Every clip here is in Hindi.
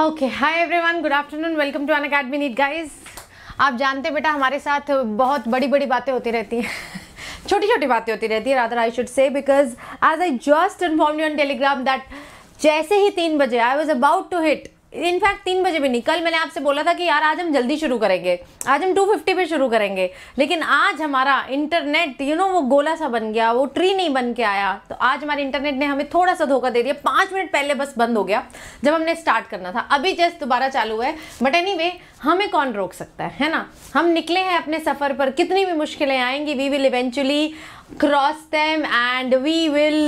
Okay hi everyone good afternoon welcome to Unacademy NEET guys आप जानते बेटा हमारे साथ बहुत बड़ी बड़ी बातें होती रहती हैं छोटी छोटी बातें होती रहती है rather I should say because as I just inform you on Telegram that जैसे ही तीन बजे I was about to hit in fact तीन बजे भी नहीं कल मैंने आपसे बोला था कि यार आज हम जल्दी शुरू करेंगे आज हम 250 पे शुरू करेंगे लेकिन आज हमारा इंटरनेट यू नो वो गोला सा बन गया वो ट्री नहीं बन के आया तो आज हमारे इंटरनेट ने हमें थोड़ा सा धोखा दे दिया पाँच मिनट पहले बस बंद हो गया जब हमने स्टार्ट करना था अभी जस्ट दोबारा चालू हुआ है बट एनी हमें कौन रोक सकता है है ना हम निकले हैं अपने सफ़र पर कितनी भी मुश्किलें आएंगी we will eventually cross them and we will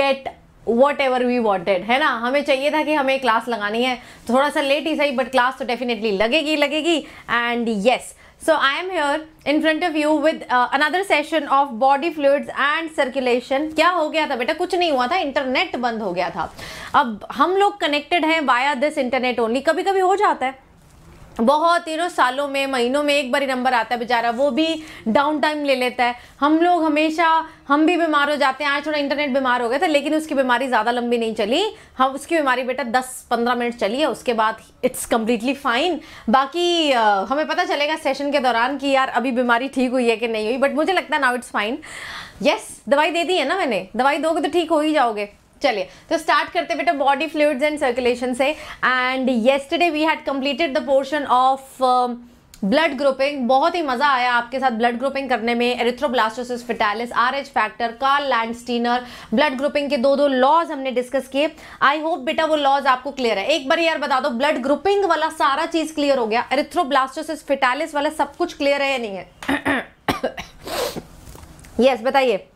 get whatever we wanted है ना हमें चाहिए था कि हमें क्लास लगानी है थोड़ा सा लेट ही सही बट क्लास तो डेफिनेटली लगेगी लगेगी and yes so I am here in front of you with another session of body fluids and circulation क्या हो गया था बेटा कुछ नहीं हुआ था इंटरनेट बंद हो गया था अब हम लोग कनेक्टेड हैं वाया दिस इंटरनेट ओनली कभी कभी हो जाता है बहुत दिनों सालों में महीनों में एक बार नंबर आता है बेचारा वो भी डाउन टाइम ले लेता है हम लोग हमेशा हम भी बीमार हो जाते हैं आज थोड़ा इंटरनेट बीमार हो गया था लेकिन उसकी बीमारी ज़्यादा लंबी नहीं चली हम उसकी बीमारी बेटा 10-15 मिनट चली है उसके बाद इट्स कम्प्लीटली फाइन बाकी हमें पता चलेगा सेशन के दौरान कि यार अभी बीमारी ठीक हुई है कि नहीं हुई बट मुझे लगता है नाउ इट्स फाइन यस दवाई दे दी है ना मैंने दवाई दोगे तो ठीक हो ही जाओगे चलिए तो स्टार्ट करते बेटा बॉडी फ्लूड्स एंड सर्कुलेशन से and yesterday we had completed the portion of blood grouping बहुत ही मजा आया आपके साथ ब्लड ग्रुपिंग करने में erythroblastosis fetalis Rh factor Karl Landsteiner blood grouping के दो दो लॉज हमने डिस्कस किए आई होप बेटा वो लॉज आपको क्लियर है एक बार यार बता दो ब्लड ग्रुपिंग वाला सारा चीज क्लियर हो गया एरिथ्रोब्लास्टोसिस फिटालिस वाला सब कुछ क्लियर है या नहीं है यस yes, बताइए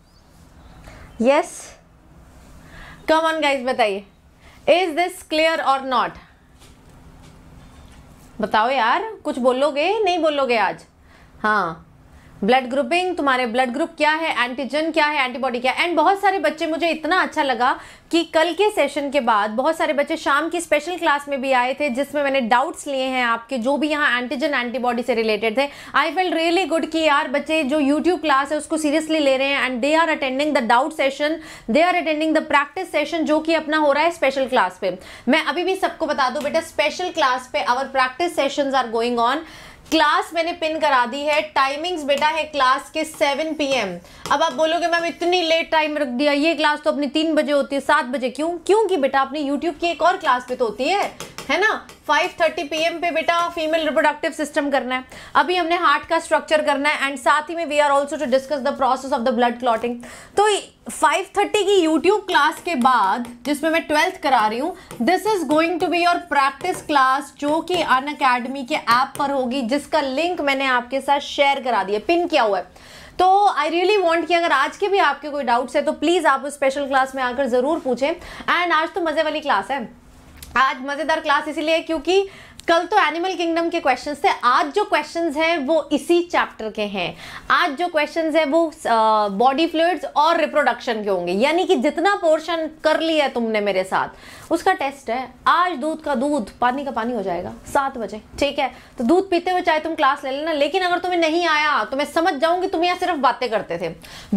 yes yes. Come on guys बताइए इज दिस क्लियर और नॉट बताओ यार कुछ बोलोगे नहीं बोलोगे आज हाँ ब्लड ग्रुपिंग तुम्हारे ब्लड ग्रुप क्या है एंटीजन क्या है एंटीबॉडी क्या एंड बहुत सारे बच्चे मुझे इतना अच्छा लगा कि कल के सेशन के बाद बहुत सारे बच्चे शाम की स्पेशल क्लास में भी आए थे जिसमें मैंने डाउट्स लिए हैं आपके जो भी यहाँ एंटीजन एंटीबॉडी से रिलेटेड थे आई फील रियली गुड कि यार बच्चे जो यूट्यूब क्लास है उसको सीरियसली ले रहे हैं and they are attending the doubt session they are attending the practice session जो कि अपना हो रहा है स्पेशल क्लास पे मैं अभी भी सबको बता दूँ बेटा स्पेशल क्लास पे our practice session are going on class मैंने पिन करा दी है टाइमिंग्स बेटा है क्लास के 7 पीएम अब आप बोलोगे मैम इतनी लेट टाइम रख दिया ये क्लास तो अपनी तीन बजे होती है सात बजे क्यों क्योंकि बेटा अपनी यूट्यूब की एक और क्लास पे तो होती है है ना 5:30 एम पे बेटा फीमेल रिप्रोडक्टिव सिस्टम करना है अभी हमने हार्ट का स्ट्रक्चर करना है एंड साथ ही में we are also to discuss the process of the blood clotting तो 5:30 की यूट्यूब क्लास के बाद जिसमें मैं ट्वेल्थ करा रही हूँ this is going to be your practice class जो कि अन अकेडमी के ऐप पर होगी जिसका लिंक मैंने आपके साथ शेयर करा दिया पिन किया हुआ है तो आई रियली वॉन्ट कि अगर आज के भी आपके कोई डाउट्स है तो प्लीज़ आप उस स्पेशल क्लास में आकर ज़रूर पूछें एंड आज तो मज़े वाली क्लास है आज मज़ेदार क्लास इसीलिए क्योंकि कल तो एनिमल किंगडम के क्वेश्चंस थे आज जो क्वेश्चंस हैं वो इसी चैप्टर के हैं आज जो क्वेश्चंस हैं वो बॉडी फ्लूड्स और रिप्रोडक्शन के होंगे यानी कि जितना पोर्शन कर लिया तुमने मेरे साथ उसका टेस्ट है आज दूध का दूध पानी का पानी हो जाएगा सात बजे ठीक है तो दूध पीते हुए चाहे तुम क्लास ले लेना लेकिन अगर तुम्हें नहीं आया तो मैं समझ जाऊंगी तुम यहाँ सिर्फ बातें करते थे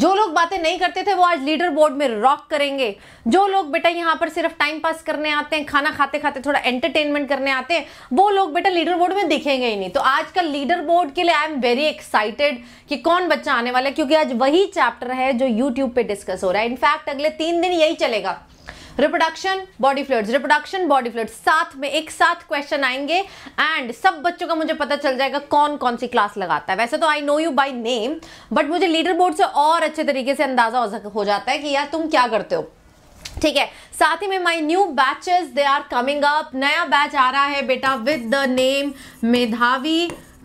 जो लोग बातें नहीं करते थे वो आज लीडर बोर्ड में रॉक करेंगे जो लोग बेटा यहाँ पर सिर्फ टाइम पास करने आते हैं खाना खाते खाते थोड़ा एंटरटेनमेंट करने आते हैं वो लोग बेटा लीडर बोर्ड में दिखेंगे ही नहीं तो आज का लीडर बोर्ड के लिए आई एम वेरी एक्साइटेड कि कौन बच्चा आने वाला है क्योंकि आज वही चैप्टर है जो यूट्यूब पे डिस्कस हो रहा है इनफैक्ट अगले तीन दिन यही चलेगा reproduction body fluids reproduction body fluids साथ में एक साथ क्वेश्चन आएंगे एंड सब बच्चों का मुझे पता चल जाएगा कौन कौन सी क्लास लगाता है वैसे तो I know you by name but मुझे लीडर बोर्ड से और अच्छे तरीके से अंदाजा हो जाता है कि यार तुम क्या करते हो ठीक है साथ ही में my new batches they are coming up नया बैच आ रहा है बेटा विद द नेम मेधावी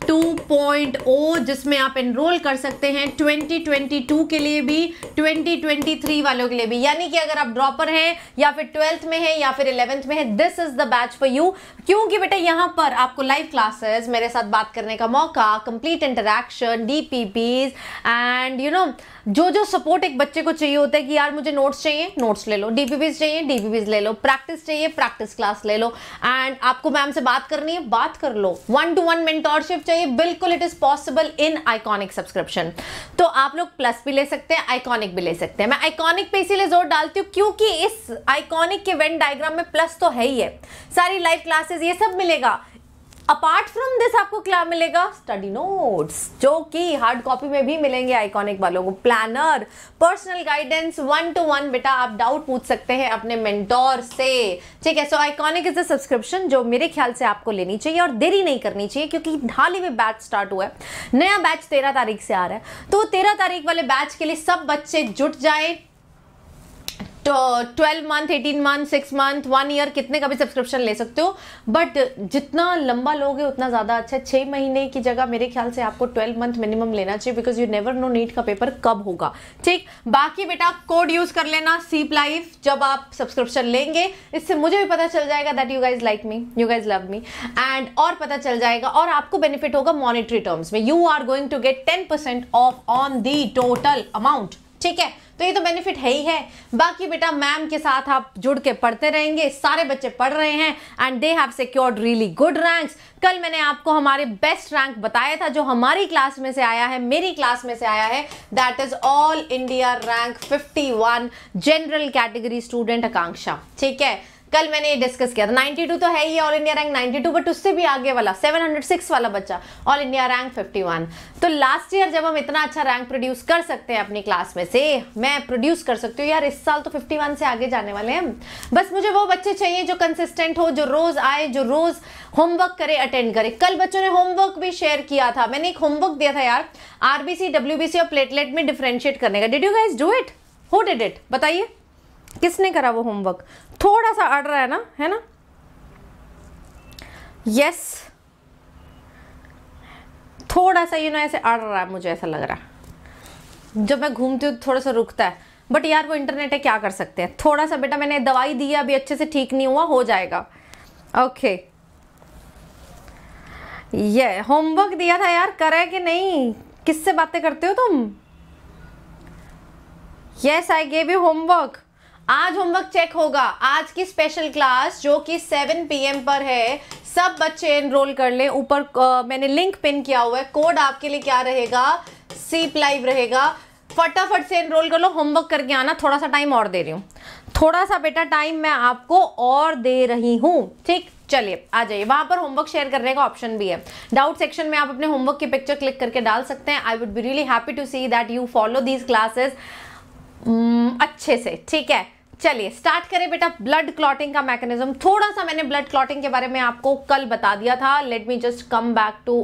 2.0 जिसमें आप एनरोल कर सकते हैं 2022 के लिए भी 2023 वालों के लिए भी यानी कि अगर आप ड्रॉपर हैं या फिर ट्वेल्थ में हैं या फिर इलेवेंथ में हैं this is the batch for you क्योंकि बेटा यहाँ पर आपको लाइव क्लासेस मेरे साथ बात करने का मौका कंप्लीट इंटरेक्शन डी एंड यू नो जो जो सपोर्ट एक बच्चे को चाहिए होता है कि यार मुझे नोट्स चाहिए नोट्स ले लो डीपीपीज चाहिए डीपीपीज ले लो प्रैक्टिस चाहिए प्रैक्टिस क्लास ले लो एंड आपको मैम से बात करनी है बात कर लो वन टू वन मेंटोरशिप चाहिए ये बिल्कुल it is possible in Iconic subscription तो आप लोग प्लस भी ले सकते हैं आइकॉनिक भी ले सकते हैं मैं आइकॉनिक पे इसीलिए जोर डालती हूँ क्योंकि इस आइकॉनिक के वेन डायग्राम में प्लस तो है ही है सारी लाइव क्लासेस ये सब मिलेगा अपार्ट फ्रॉम दिस आपको क्या मिलेगा स्टडी नोट्स जो कि हार्ड कॉपी में भी मिलेंगे आइकॉनिक वालों को planner personal guidance one to one बेटा आप डाउट पूछ सकते हैं अपने मेंटोर से ठीक है so Iconic is a subscription जो मेरे ख्याल से आपको लेनी चाहिए और देरी नहीं करनी चाहिए क्योंकि हाल ही में बैच स्टार्ट हुआ है नया बैच तेरह तारीख से आ रहा है तो तेरह तारीख वाले बैच के लिए सब बच्चे जुट जाए तो twelve month eighteen month six month one year कितने का भी सब्सक्रिप्शन ले सकते हो बट जितना लंबा लोगे उतना ज़्यादा अच्छा है छः महीने की जगह मेरे ख्याल से आपको ट्वेल्व मंथ मिनिमम लेना चाहिए because you never know NEET का पेपर कब होगा ठीक बाकी बेटा कोड यूज़ कर लेना सीप लाइफ जब आप सब्सक्रिप्शन लेंगे इससे मुझे भी पता चल जाएगा that you guys like me you guys love me and और पता चल जाएगा और आपको बेनिफिट होगा मॉनिटरी टर्म्स में you are going to get ten percent off on the total amount ठीक है तो ये तो बेनिफिट है ही है बाकी बेटा मैम के साथ आप जुड़ के पढ़ते रहेंगे सारे बच्चे पढ़ रहे हैं and they have secured really good ranks कल मैंने आपको हमारे बेस्ट रैंक बताया था जो हमारी क्लास में से आया है मेरी क्लास में से आया है that is all India rank 51 general category student Akanksha ठीक है कल मैंने ये डिस्कस किया था 92 तो है ही ऑल इंडिया रैंक 92 बट उससे भी आगे वाला 706 वाला बच्चा ऑल इंडिया रैंक 51 तो लास्ट ईयर जब हम इतना अच्छा रैंक प्रोड्यूस कर सकते हैं अपनी क्लास में से मैं प्रोड्यूस कर सकती हूँ यार इस साल तो 51 से आगे जाने वाले हैं बस मुझे वो बच्चे चाहिए जो कंसिस्टेंट हो जो रोज़ आए जो रोज़ होमवर्क करे अटेंड करे कल बच्चों ने होमवर्क भी शेयर किया था मैंने एक होमवर्क दिया था यार आरबीसी डब्ल्यू और प्लेटलेट में डिफ्रेंशिएट करने का did you guys do it who did it बताइए किसने करा वो होमवर्क थोड़ा सा अड़ रहा है ना है ना यस थोड़ा सा यू ना ऐसे अड़ रहा है मुझे ऐसा लग रहा है जब मैं घूमती हूँ तो थोड़ा सा रुकता है बट यार वो इंटरनेट है क्या कर सकते हैं थोड़ा सा बेटा मैंने दवाई दी है अभी अच्छे से ठीक नहीं हुआ हो जाएगा ओके ये होमवर्क दिया था यार करे कि नहीं किससे बातें करते हो तुम yes I gave you homework आज होमवर्क चेक होगा आज की स्पेशल क्लास जो कि 7 पी पर है सब बच्चे एनरोल कर लें ऊपर मैंने लिंक पिन किया हुआ है कोड आपके लिए क्या रहेगा सीप लाइव रहेगा फटाफट से एनरोल कर लो होमवर्क करके आना थोड़ा सा टाइम और दे रही हूँ थोड़ा सा बेटा टाइम मैं आपको और दे रही हूँ ठीक चलिए आ जाइए वहाँ पर होमवर्क शेयर करने का ऑप्शन भी है डाउट सेक्शन में आप अपने होमवर्क की पिक्चर क्लिक करके डाल सकते हैं I would be really happy to see that you follow these classes अच्छे से ठीक है चलिए स्टार्ट करें बेटा ब्लड क्लॉटिंग का मैकेनिज्म थोड़ा सा मैंने ब्लड क्लॉटिंग के बारे में आपको कल बता दिया था let me just come back to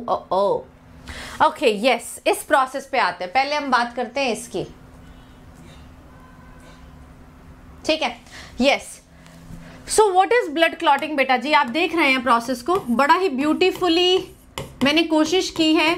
okay yes इस प्रोसेस पे आते हैं पहले हम बात करते हैं इसकी ठीक है yes so what is blood clotting बेटा जी आप देख रहे हैं प्रोसेस को बड़ा ही ब्यूटीफुली मैंने कोशिश की है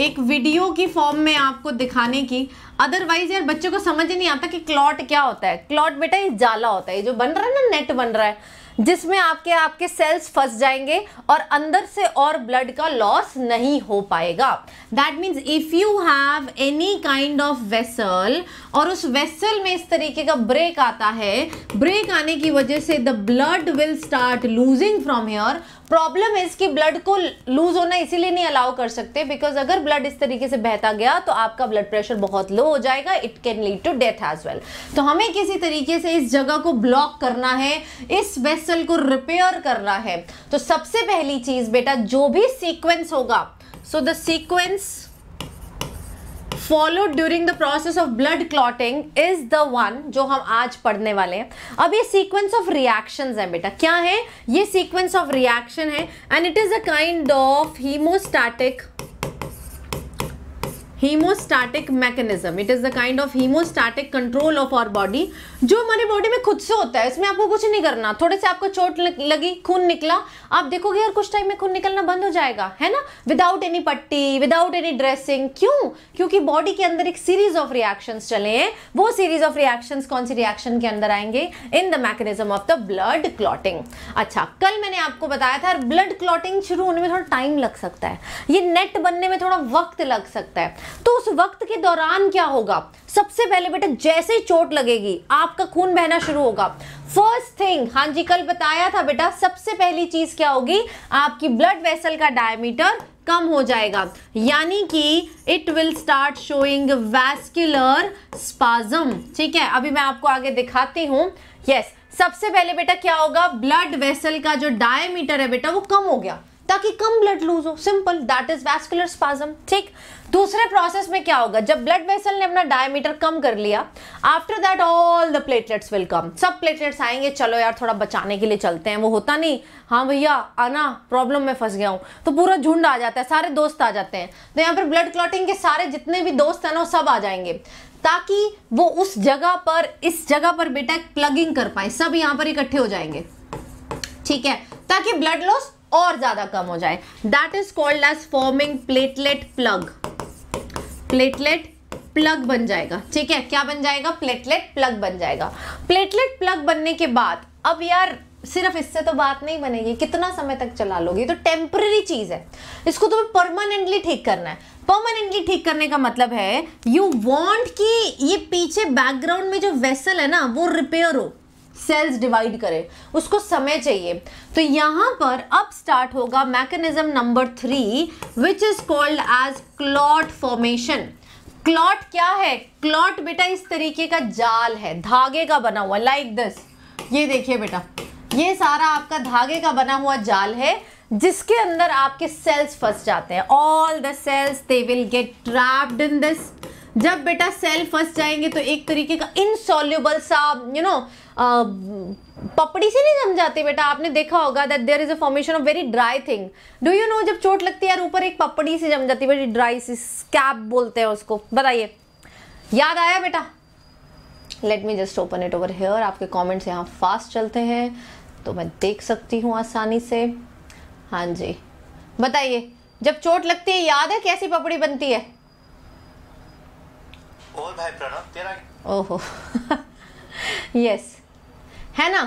एक वीडियो की फॉर्म में आपको दिखाने की अदरवाइज यार बच्चों को समझ नहीं आता कि क्लॉट क्या होता है क्लॉट बेटा ये जाला होता है जो बन रहा है ना नेट बन रहा है जिसमें आपके आपके सेल्स फंस जाएंगे और अंदर से और ब्लड का लॉस नहीं हो पाएगा that means if you have any kind of vessel और उस वेसल में इस तरीके का ब्रेक आता है ब्रेक आने की वजह से the blood will start losing from here problem is कि ब्लड को लूज होना इसीलिए नहीं अलाउ कर सकते बिकॉज अगर ब्लड इस तरीके से बहता गया तो आपका ब्लड प्रेशर बहुत लो हो जाएगा it can lead to death as well तो हमें किसी तरीके से इस जगह को ब्लॉक करना है इस वेसल को रिपेयर करना है तो सबसे पहली चीज बेटा जो भी सीक्वेंस होगा so the sequence followed during the process of blood clotting is the one जो हम आज पढ़ने वाले हैं अब ये सीक्वेंस ऑफ रिएक्शन है बेटा क्या है ये सीक्वेंस ऑफ रिएक्शन है and it is a kind of haemostatic haemostatic mechanism it is the kind of haemostatic control of our body जो हमारे बॉडी में खुद से होता है इसमें आपको कुछ नहीं करना थोड़े से आपको चोट लगी खून निकला आप देखोगे यार कुछ टाइम में खून निकलना बंद हो जाएगा है ना विदाउट एनी पट्टी विदाउट एनी ड्रेसिंग क्यों क्योंकि बॉडी के अंदर एक सीरीज ऑफ रिएक्शन चले हैं वो सीरीज ऑफ रिएक्शन कौन सी रिएक्शन के अंदर आएंगे in the mechanism of the blood clotting अच्छा कल मैंने आपको बताया था ब्लड क्लॉटिंग शुरू होने में थोड़ा टाइम लग सकता है ये नेट बनने में थोड़ा वक्त लग सकता है तो उस वक्त के दौरान क्या होगा सबसे पहले बेटा जैसे ही चोट लगेगी आपका खून बहना शुरू होगा फर्स्ट थिंग हाँ जी कल बताया था बेटा सबसे पहली चीज क्या होगी आपकी ब्लड वेसल का डायमीटर कम हो जाएगा यानी कि it will start showing vascular spasm ठीक है अभी मैं आपको आगे दिखाती हूं यस yes, सबसे पहले बेटा क्या होगा ब्लड वेसल का जो डायमीटर है बेटा वो कम हो गया ताकि कम ब्लड लूज हो simple that is vascular spasm ठीक दूसरे प्रोसेस में क्या होगा जब ब्लड वेसल ने अपना डायमीटर कम कर लिया after that all the platelets will come सब प्लेटलेट्स आएंगे चलो यार थोड़ा बचाने के लिए चलते हैं वो होता नहीं हाँ भैया आना प्रॉब्लम में फंस गया हूँ तो पूरा झुंड आ जाता है सारे दोस्त आ जाते हैं तो यहाँ पर ब्लड क्लॉटिंग के सारे जितने भी दोस्त हैं ना वो सब आ जाएंगे ताकि वो उस जगह पर इस जगह पर बेटा प्लगिंग कर पाए सब यहाँ पर इकट्ठे हो जाएंगे ठीक है ताकि ब्लड लॉस और ज्यादा कम हो जाए that is called as forming platelet plug platelet plug बन जाएगा ठीक है क्या बन जाएगा प्लेटलेट प्लग बन जाएगा प्लेटलेट प्लग बनने के बाद अब यार सिर्फ इससे तो बात नहीं बनेगी कितना समय तक चला लोगे तो टेम्पररी चीज़ है इसको तुम्हें परमानेंटली ठीक करना है परमानेंटली ठीक करने का मतलब है यू वॉन्ट कि ये पीछे बैकग्राउंड में जो वेसल है ना वो रिपेयर हो सेल्स डिवाइड करे उसको समय चाहिए तो यहां पर अब स्टार्ट होगा mechanism number three which is called as clot formation clot क्या है क्लॉट बेटा इस तरीके का जाल है धागे का बना हुआ लाइक दिस ये देखिए बेटा ये सारा आपका धागे का बना हुआ जाल है जिसके अंदर आपके सेल्स फंस जाते हैं all the cells they will get trapped in this जब बेटा सेल फंस जाएंगे तो एक तरीके का इनसॉल्युबल सा यू you नो know, पपड़ी से नहीं जम जाती बेटा आपने देखा होगा that there is a formation of very dry thing do you know जब चोट लगती है यार ऊपर एक पपड़ी से जम जाती है वेरी ड्राई सी स्कैप बोलते हैं उसको बताइए याद आया बेटा let me just open it over here आपके कमेंट्स यहाँ फास्ट चलते हैं तो मैं देख सकती हूँ आसानी से हाँ जी बताइए जब चोट लगती है याद है कैसी पपड़ी बनती है ओ भाई प्रणव तेरा ओहो यस है ना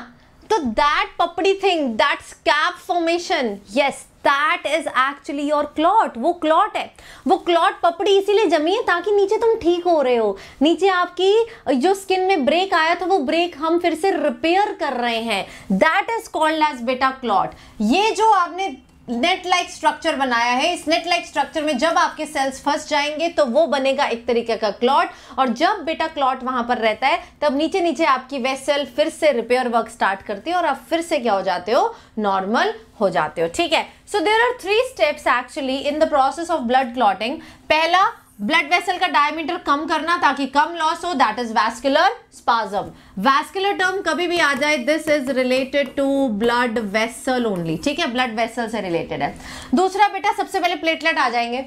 तो दैट पपड़ी thing that scab formation yes that is actually your clot वो क्लॉट है वो क्लॉट पपड़ी इसीलिए जमी है ताकि नीचे तुम ठीक हो रहे हो नीचे आपकी जो स्किन में ब्रेक आया था वो ब्रेक हम फिर से रिपेयर कर रहे हैं दैट इज कॉल्ड एज बेटा क्लॉट ये जो आपने नेट लाइक स्ट्रक्चर बनाया है इस नेट लाइक स्ट्रक्चर में जब आपके सेल्स फंस जाएंगे तो वो बनेगा एक तरीके का क्लॉट और जब बेटा क्लॉट वहां पर रहता है तब नीचे नीचे आपकी वह सेल फिर से रिपेयर वर्क स्टार्ट करती है और आप फिर से क्या हो जाते हो नॉर्मल हो जाते हो ठीक है so there are three steps actually in the process of blood clotting पहला ब्लड वेसल का डायमीटर कम करना ताकि कम लॉस हो that is vascular spasm vascular term कभी भी आ जाए this is related to blood vessel only ठीक है ब्लड वेसल से रिलेटेड है दूसरा बेटा सबसे पहले प्लेटलेट आ जाएंगे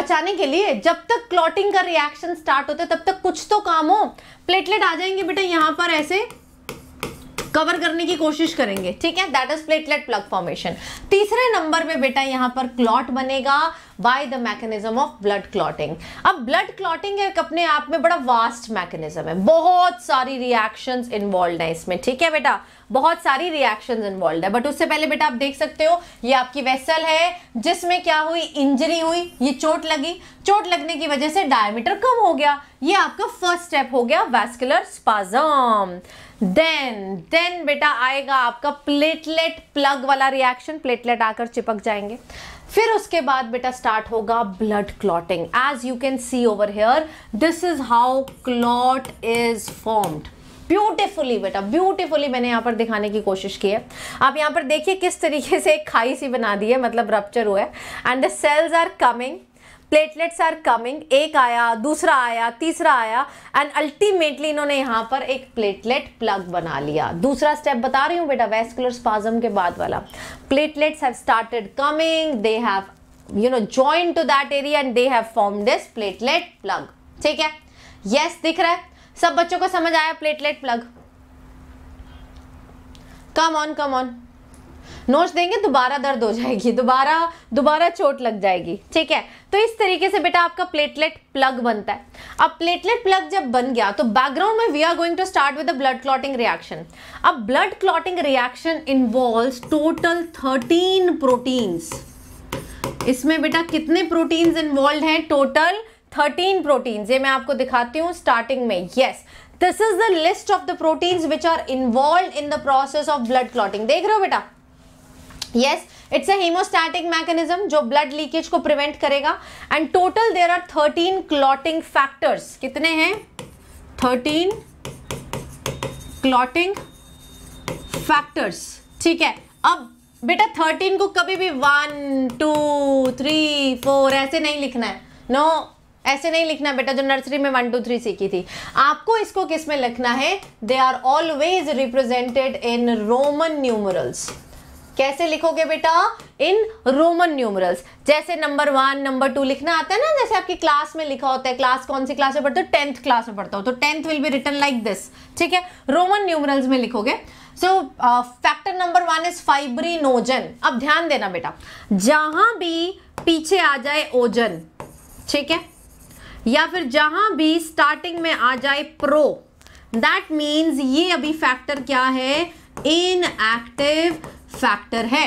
बचाने के लिए जब तक क्लॉटिंग का रिएक्शन स्टार्ट होता है तब तक कुछ तो काम हो प्लेटलेट आ जाएंगे बेटा यहाँ पर ऐसे कवर करने की कोशिश करेंगे ठीक है that is platelet plug formation तीसरे नंबर पे बेटा यहां पर क्लॉट बनेगा by the mechanism of blood clotting अब ब्लड क्लॉटिंग एक अपने आप में बड़ा वास्ट मैकेनिज्म है बहुत सारी रिएक्शन इन्वॉल्व है इसमें ठीक है बेटा बहुत सारी रिएक्शन इन्वॉल्व है बट उससे पहले बेटा आप देख सकते हो ये आपकी वेसल है जिसमें क्या हुई इंजरी हुई ये चोट लगी चोट लगने की वजह से डायमीटर कम हो गया ये आपका फर्स्ट स्टेप हो गया vascular spasm then then then बेटा आएगा आपका प्लेटलेट प्लग वाला रिएक्शन प्लेटलेट आकर चिपक जाएंगे फिर उसके बाद बेटा स्टार्ट होगा blood clotting as you can see over here this is how clot is formed beautifully बेटा ब्यूटिफुली मैंने यहाँ पर दिखाने की कोशिश की है आप यहाँ पर देखिए किस तरीके से एक खाई सी बना दी है मतलब रप्चर हुआ है and the cells are coming platelets are coming एक आया दूसरा आया तीसरा आया एंड अल्टीमेटली इन्होंने यहाँ पर एक प्लेटलेट प्लग बना लिया दूसरा स्टेप बता रही हूँ बेटा वेस्कुलर स्पाजम के बाद वाला platelets have started coming they have you know join to that area and they have form this platelet plug ठीक है यस yes, दिख रहा है सब बच्चों को समझ आया platelet plug come on come on नोच देंगे दोबारा दर्द हो जाएगी दोबारा दोबारा चोट लग जाएगी ठीक है तो इस तरीके से बेटा आपका प्लेटलेट प्लग बनता है अब प्लेटलेट प्लग जब बन गया तो बैकग्राउंड में we are going to start with blood clotting reaction अब blood clotting reaction involve total thirteen proteins इसमें बेटा कितने प्रोटीन्स इन्वॉल्व हैं टोटल थर्टीन प्रोटीन्स ये मैं आपको दिखाती हूँ स्टार्टिंग में ये yes. this is the list of the proteins which are involved in the process of blood clotting रहे हो बेटा yes it's a haemostatic mechanism जो ब्लड लीकेज को प्रिवेंट करेगा and total there are thirteen clotting factors कितने हैं थर्टीन क्लॉटिंग फैक्टर्स ठीक है अब बेटा थर्टीन को कभी भी वन टू थ्री फोर ऐसे नहीं लिखना है नो no, ऐसे नहीं लिखना बेटा जो नर्सरी में वन टू थ्री सीखी थी आपको इसको किस में लिखना है they are always represented in Roman numerals कैसे लिखोगे बेटा इन रोमन न्यूमरल्स जैसे नंबर वन नंबर टू लिखना आता है ना जैसे आपकी क्लास में लिखा होता है क्लास कौन सी क्लास में पढ़ते हो टेंथ क्लास में पढ़ता हो तो tenth will be written like this ठीक है रोमन न्यूमरल्स में लिखोगे so factor number one is fibrinogen अब ध्यान देना बेटा जहां भी पीछे आ जाए ओजन ठीक है या फिर जहां भी स्टार्टिंग में आ जाए प्रो दैट मीन्स ये अभी फैक्टर क्या है इन एक्टिव फैक्टर है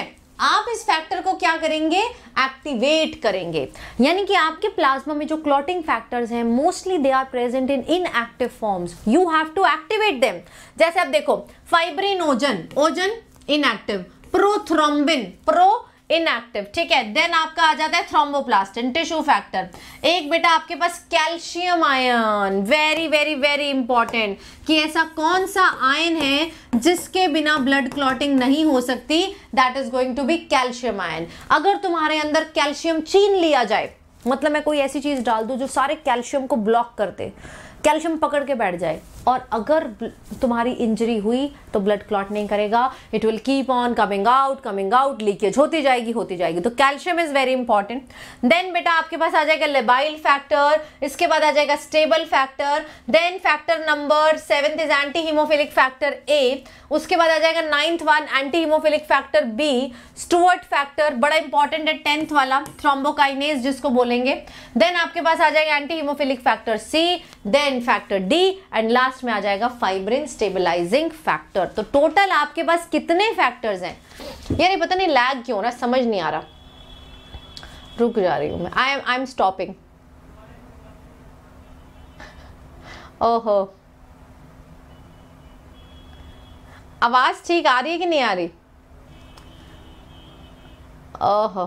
आप इस फैक्टर को क्या करेंगे एक्टिवेट करेंगे यानी कि आपके प्लाज्मा में जो क्लॉटिंग फैक्टर्स हैं mostly they are present in inactive forms you have to activate them जैसे आप देखो फाइब्रिन ओजन ओजन इनएक्टिव प्रोथ्रोम्बिन प्रो इनएक्टिव ठीक है देन आपका आ जाता है थ्रोम्बोप्लास्टिन टिश्यू फैक्टर एक बेटा आपके पास calcium ion very very very important कि ऐसा कौन सा आयन है जिसके बिना ब्लड क्लॉटिंग नहीं हो सकती that is going to be calcium ion अगर तुम्हारे अंदर कैल्शियम चीन लिया जाए मतलब मैं कोई ऐसी चीज डाल दू जो सारे कैल्शियम को ब्लॉक कर दे कैल्शियम पकड़ के बैठ जाए और अगर तुम्हारी इंजरी हुई तो ब्लड क्लॉट नहीं करेगा it will keep on coming out coming out leakage होती जाएगी होती जाएगी तो calcium is very important then बेटा आपके पास आ जाएगा लेबाइल फैक्टर इसके बाद आ जाएगा stable factor then factor number seventh is anti haemophilic factor A उसके बाद आ जाएगा ninth one anti haemophilic factor B Stuart factor बड़ा इंपॉर्टेंट है टेंथ वाला थ्रोम्बोकाइनेस जिसको बोलेंगे देन आपके पास आ जाएगा anti haemophilic factor C then then factor D and last में आ जाएगा फाइब्रिन स्टेबलाइजिंग फैक्टर तो टोटल आपके पास कितने फैक्टर्स हैं यार ये पता नहीं लैग क्यों ना समझ नहीं आ रहा रुक जा रही हूँ मैं I am I am stopping ओहो आवाज़ ठीक आ रही है कि नहीं आ रही ओहो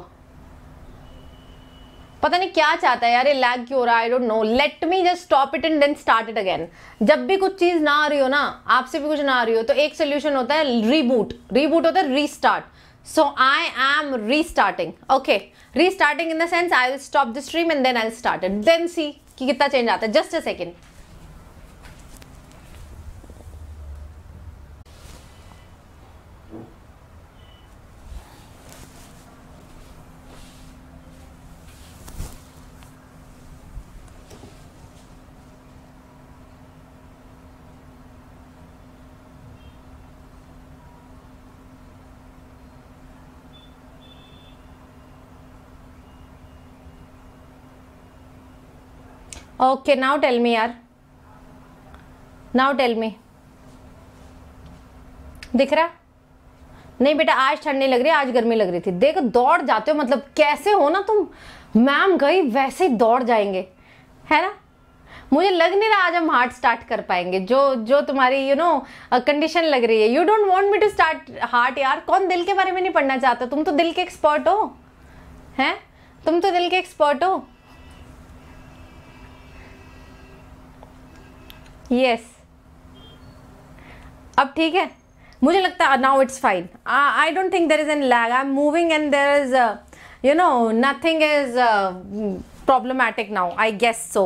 पता नहीं क्या चाहता है यार ये लैग क्यों हो रहा है I don't know let me just stop it and then start it again जब भी कुछ चीज़ ना आ रही हो ना आपसे भी कुछ ना आ रही हो तो एक सोल्यूशन होता है रीबूट रीबूट होता है restart so I am restarting okay restarting in the sense I will stop the stream and then I will start it then see कि कितना चेंज आता है just a second okay now tell me यार नाउ टेल मी दिख रहा नहीं बेटा आज ठंड नहीं लग रही आज गर्मी लग रही थी देख दौड़ जाते हो मतलब कैसे हो ना तुम मैम गई वैसे ही दौड़ जाएंगे है ना मुझे लग नहीं रहा आज हम हार्ड स्टार्ट कर पाएंगे जो जो तुम्हारी यू नो कंडीशन लग रही है you don't want me to start heart यार कौन दिल के बारे में नहीं पढ़ना चाहता तुम तो दिल के एक्सपर्ट हो हैं तुम तो दिल के एक्सपर्ट हो यस अब ठीक है मुझे लगता है now it's fine I don't think there is an lag I am moving and there is you know nothing is problematic now I guess so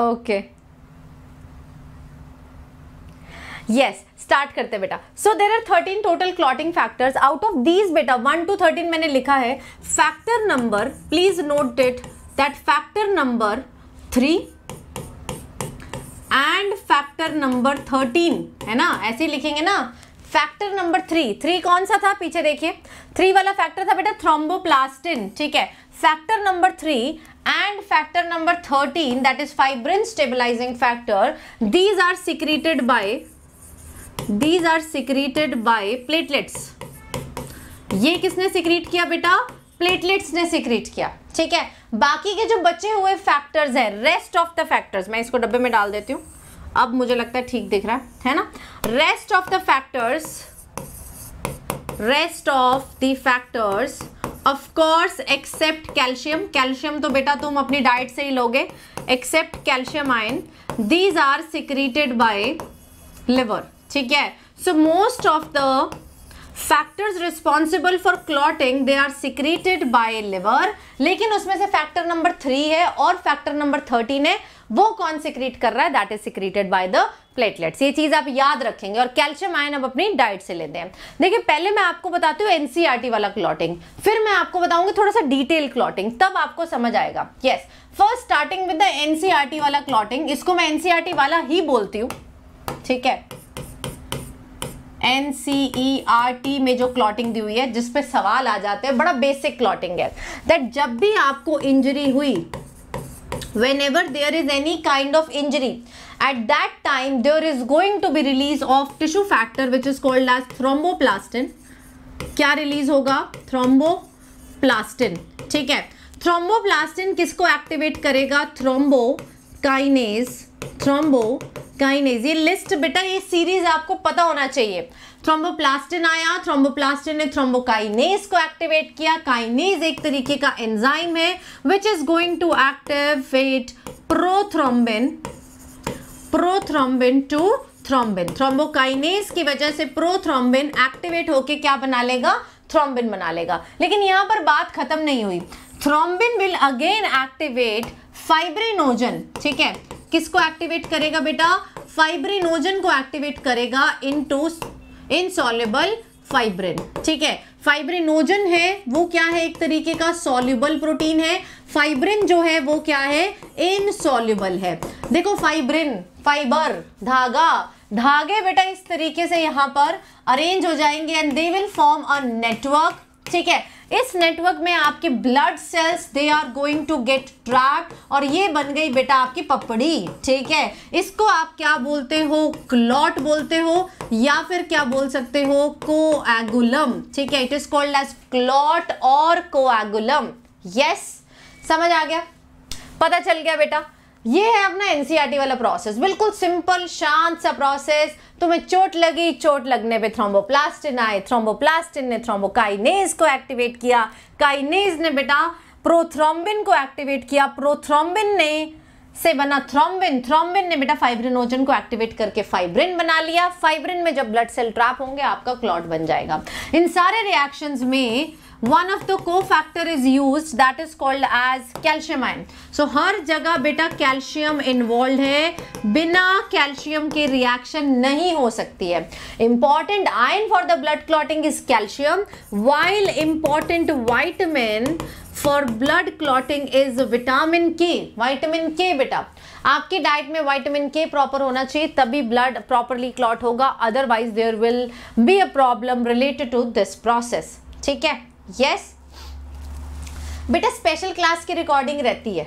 okay yes start करते बेटा so there are thirteen total clotting factors out of these बेटा वन टू थर्टीन मैंने लिखा है factor number please note it that factor number three and factor number thirteen है ना ऐसे लिखेंगे ना फैक्टर नंबर थ्री थ्री कौन सा था पीछे देखिए थ्री वाला फैक्टर था बेटा थ्रोम्बोप्लास्टिन ठीक है factor number three and factor number thirteen that is fibrin stabilising factor these are secreted by these are secreted by platelets ये किसने सिक्रीट किया बेटा प्लेटलेट्स ने सिक्रीट किया ठीक है बाकी के जो बचे हुए फैक्टर्स हैं रेस्ट ऑफ द फैक्टर्स मैं इसको डब्बे में डाल देती हूँ अब मुझे लगता है ठीक दिख रहा है है ना rest of the factors rest of the factors of course except calcium calcium तो बेटा तुम अपनी डाइट से ही लोगे except calcium ion these are secreted by liver ठीक है so most of the factors responsible for clotting they are secreted by liver लेकिन उसमें से फैक्टर नंबर थ्री है और फैक्टर नंबर थर्टीन है वो कौन सिक्रीट कर रहा है that is secreted by the platelets ये चीज आप याद रखेंगे और कैल्शियम आयन अब अपनी डाइट से लेते हैं देखिए पहले मैं आपको बताती हूँ एनसीआरटी e वाला क्लॉटिंग फिर मैं आपको बताऊंगी थोड़ा सा डिटेल क्लॉटिंग तब आपको समझ आएगा yes first starting with the NCERT वाला क्लॉटिंग इसको मैं एनसीआरटी e वाला ही बोलती हूँ ठीक है N C E R T में जो क्लॉटिंग दी हुई है जिस पे सवाल आ जाते हैं बड़ा बेसिक क्लॉटिंग है दैट जब भी आपको इंजरी हुई whenever there is any kind of injury that time time is going to be release of of factor which is called as as plastin क्या रिलीज होगा थ्रोम्बोप्लास्टिन ठीक है थ्रोम्बोप्लास्टिन किसको एक्टिवेट करेगा थ्रोम्बो काइनेज थ्रोम्बो काइनेज ये लिस्ट बेटा ये सीरीज आपको पता होना चाहिए थ्रोम्बोप्लास्टिन आया थ्रोम्बोप्लास्टिन ने थ्रोम्बोकाइनेज को एक्टिवेट किया काइनेज एक तरीके का एंजाइम है which is going to activate prothrombin prothrombin to thrombin thrombokinase की वजह से प्रोथ्रोम्बिन एक्टिवेट होके क्या बना लेगा थ्रोम्बिन बना लेगा लेकिन यहाँ पर बात खत्म नहीं हुई thrombin will again activate fibrinogen ठीक है किसको एक्टिवेट करेगा बेटा फाइब्रिनोजन को एक्टिवेट करेगा इन टू इनसॉलेबल फाइब्रिन ठीक है फाइब्रिनोजन है वो क्या है एक तरीके का सोल्यूबल प्रोटीन है फाइब्रिन जो है वो क्या है इनसॉल्यूबल है देखो फाइब्रिन फाइबर धागा धागे बेटा इस तरीके से यहाँ पर अरेंज हो जाएंगे and they will form a network ठीक है इस नेटवर्क में आपके blood cells they are going to get trapped और ये बन गई बेटा आपकी पपड़ी ठीक है इसको आप क्या बोलते हो क्लॉट बोलते हो या फिर क्या बोल सकते हो कोएगुलम ठीक है it is called as clot और कोएगुलम यस समझ आ गया पता चल गया बेटा ये है अपना एनसीआरटी e वाला प्रोसेस बिल्कुल सिंपल शांत सा प्रोसेस तुम्हें चोट लगी चोट लगने पे थ्रोम्बोप्लास्टिन आए थ्रोम्बोप्लास्टिन ने थ्रोम्बोकाइनेज को एक्टिवेट किया काइनेज ने बेटा प्रोथ्रोम्बिन को एक्टिवेट किया प्रोथ्रोम्बिन ने से बना थ्रोम्बिन थ्रोम्बिन ने बेटा फाइब्रिनोजन को एक्टिवेट करके फाइब्रिन बना लिया फाइब्रिन में जब ब्लड सेल ट्रैप होंगे आपका क्लॉट बन जाएगा इन सारे रिएक्शंस में one of the cofactor is use that is called as calcium ion so हर जगह बेटा कैल्शियम इन्वॉल्व है बिना कैल्शियम के रिएक्शन नहीं हो सकती है important ion for the blood clotting is calcium while important vitamin for blood clotting is vitamin K vitamin K बेटा आपकी डाइट में वाइटामिन के प्रॉपर होना चाहिए तभी ब्लड प्रॉपरली क्लॉट होगा otherwise there will be a problem related to this process ठीक है यस बेटा स्पेशल क्लास की रिकॉर्डिंग रहती है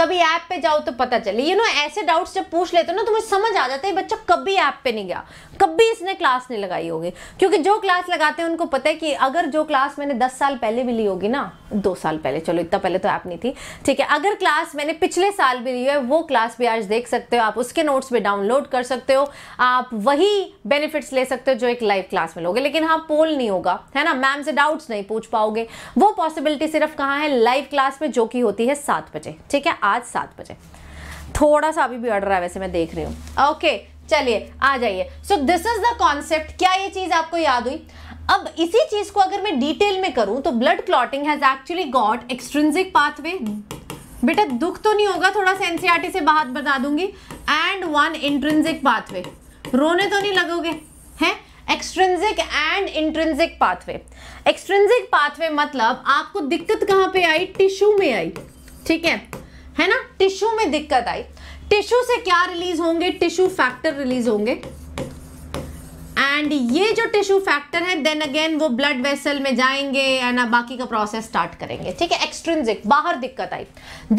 कभी ऐप पे जाओ तो पता चले यू नो ऐसे डाउट्स जब पूछ लेते हो ना तो मुझे समझ आ जाता है बच्चा कभी ऐप पे नहीं गया कभी इसने क्लास नहीं लगाई होगी क्योंकि जो क्लास लगाते हैं उनको पता है कि अगर जो क्लास मैंने दस साल पहले भी ली होगी ना दो साल पहले चलो इतना पहले तो ऐप नहीं थी ठीक है अगर क्लास मैंने पिछले साल भी ली है वो क्लास भी आज देख सकते हो आप उसके नोट्स भी डाउनलोड कर सकते हो आप वही बेनिफिट्स ले सकते हो जो एक लाइव क्लास में लोगे लेकिन हाँ पोल नहीं होगा है ना मैम से डाउट्स नहीं पूछ पाओगे वो पॉसिबिलिटी सिर्फ कहाँ है लाइव क्लास में जो कि होती है सात बजे ठीक है आज सात बजे थोड़ा सा अभी बिगड़ रहा है वैसे मैं देख रही हूँ ओके चलिए आ जाइए so this is the concept क्या ये चीज़ आपको याद हुई अब इसी चीज़ को अगर मैं डिटेल में करूं तो blood clotting has actually got extrinsic pathway बेटा दुख तो नहीं होगा थोड़ा सा एनसीआरटी e से बात बता दूंगी एंड वन इंट्रेंसिक पाथवे रोने तो नहीं लगोगे हैं extrinsic and intrinsic pathway extrinsic pathway मतलब आपको दिक्कत कहां पे आई टिश्यू में आई ठीक है है ना टिश्यू में दिक्कत आई टिश्यू से क्या रिलीज होंगे टिश्यू फैक्टर रिलीज होंगे एंड ये जो टिश्यू फैक्टर है देन अगेन वो ब्लड वेसल में जाएंगे एंड बाकी का प्रोसेस स्टार्ट करेंगे ठीक है एक्सट्रेंजिक बाहर दिक्कत आई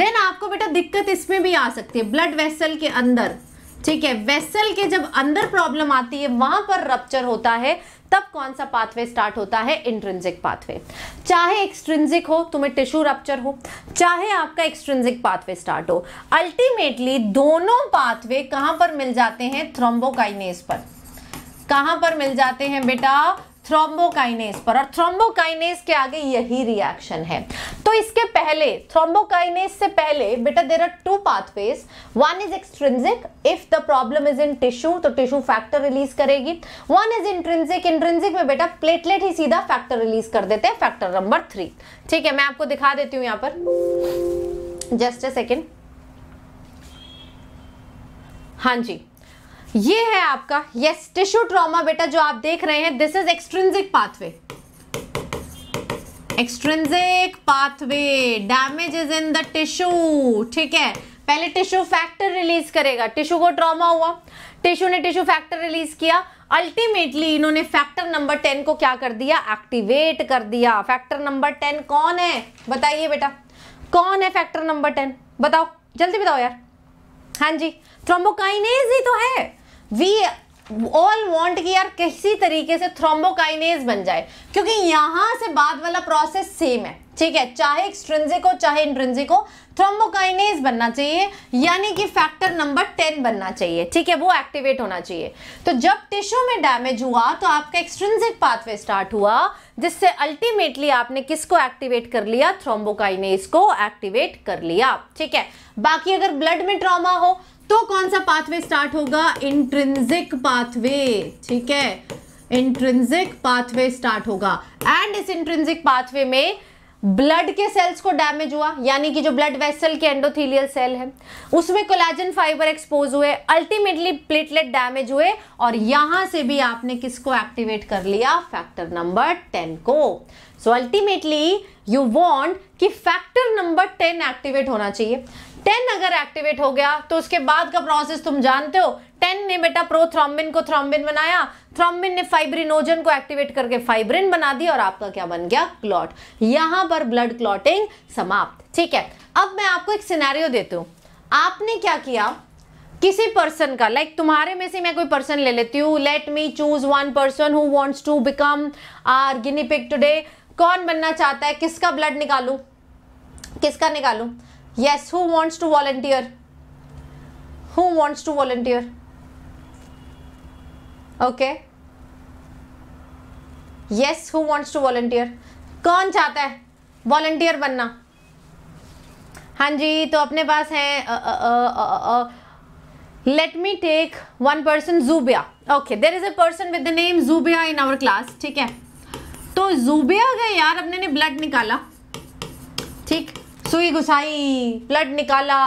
देन आपको बेटा दिक्कत इसमें भी आ सकती है ब्लड वेसल के अंदर ठीक है वेसल के जब अंदर प्रॉब्लम आती है वहां पर रप्चर होता है तब कौन सा पाथवे स्टार्ट होता है इंट्रेंसिक पाथवे चाहे एक्सट्रेंसिक हो तुम्हें टिश्यू रप्चर हो चाहे आपका एक्सट्रेंसिक पाथवे स्टार्ट हो अल्टीमेटली दोनों पाथवे कहां पर मिल जाते हैं थ्रोम्बोकाइनेस पर कहां पर मिल जाते हैं बेटा थ्रोम्बोकाइनेस पर और थ्रोम्बोकाइनेस के आगे यही रिएक्शन है तो इसके पहले थ्रोम्बोकाइनेस से पहले बेटा there are two pathways one is extrinsic if the problem is in tissue तो टिश्यू फैक्टर रिलीज करेगी वन इज इंट्रिंजिक इंट्रिंजिक में बेटा प्लेटलेट ही सीधा फैक्टर रिलीज कर देते हैं फैक्टर नंबर थ्री ठीक है मैं आपको दिखा देती हूँ यहाँ पर जस्ट अ सेकेंड हाँ जी ये है आपका यस टिश्यू ट्रॉमा बेटा जो आप देख रहे हैं this is extrinsic pathway extrinsic pathway damage is in the tissue ठीक है पहले टिश्यू फैक्टर रिलीज करेगा टिश्यू को ट्रॉमा हुआ टिश्यू ने टिश्यू फैक्टर रिलीज किया अल्टीमेटली इन्होंने फैक्टर नंबर टेन को क्या कर दिया एक्टिवेट कर दिया फैक्टर नंबर टेन कौन है बताइए बेटा कौन है फैक्टर नंबर टेन बताओ जल्दी बताओ यार हाँ जी थ्रोम्बोकाइनेज ही तो है वी ऑल वांट कि यार किसी तरीके से थ्रोम्बोकाइनेज बन जाए क्योंकि यहाँ से बाद वाला प्रोसेस सेम है ठीक है चाहे एक्सट्रेंजिक हो चाहे इंट्रेंजिक हो थ्रोम्बोकाइनेज बनना चाहिए यानी कि फैक्टर नंबर टेन बनना चाहिए ठीक है वो एक्टिवेट होना चाहिए तो जब टिश्यू में डैमेज हुआ तो आपका एक्सट्रेंजिक पाथवे स्टार्ट हुआ जिससे अल्टीमेटली आपने किसको एक्टिवेट कर लिया थ्रोम्बोकाइनेज को एक्टिवेट कर लिया ठीक है बाकी अगर ब्लड में ट्रॉमा हो तो कौन सा पाथवे स्टार्ट होगा इंट्रिंसिक पाथवे ठीक है इंट्रिंसिक पाथवे स्टार्ट होगा एंड इस इंट्रिंसिक पाथवे में ब्लड के सेल्स को डैमेज हुआ यानी कि जो ब्लड वेसल के एंडोथीलियल सेल है उसमें कोलाजन फाइबर एक्सपोज हुए अल्टीमेटली प्लेटलेट डैमेज हुए और यहां से भी आपने किसको एक्टिवेट कर लिया फैक्टर नंबर टेन को सो अल्टीमेटली यू वांट कि फैक्टर नंबर टेन एक्टिवेट होना चाहिए टेन अगर एक्टिवेट हो गया तो उसके बाद का प्रोसेस तुम जानते हो टेन ने बेटा प्रोथ्रॉम्बिन को थ्रॉम्बिन बनाया थ्रॉम्बिन ने फाइब्रिनोजन को एक्टिवेट करके फाइब्रिन बना दिया और आपका क्या बन गया क्लॉट यहां पर ब्लड क्लॉटिंग समाप्त ठीक है अब मैं आपको एक सिनेरियो देती हूँ आपने क्या किया किसी पर्सन का लाइक like, तुम्हारे में से मैं कोई पर्सन ले लेती हूँ let me choose one person who wants to become our guinea pig today कौन बनना चाहता है किसका ब्लड निकालू किसका निकालू yes who wants to volunteer who wants to volunteer okay yes who wants to volunteer कौन चाहता है वॉल्टियर बनना हाँ जी तो अपने पास है let me take one person Zubia okay there is a person with the name Zubia in our class ठीक है तो जूबिया गए यार अपने ने ब्लड निकाला ठीक सुई घुसाई ब्लड निकाला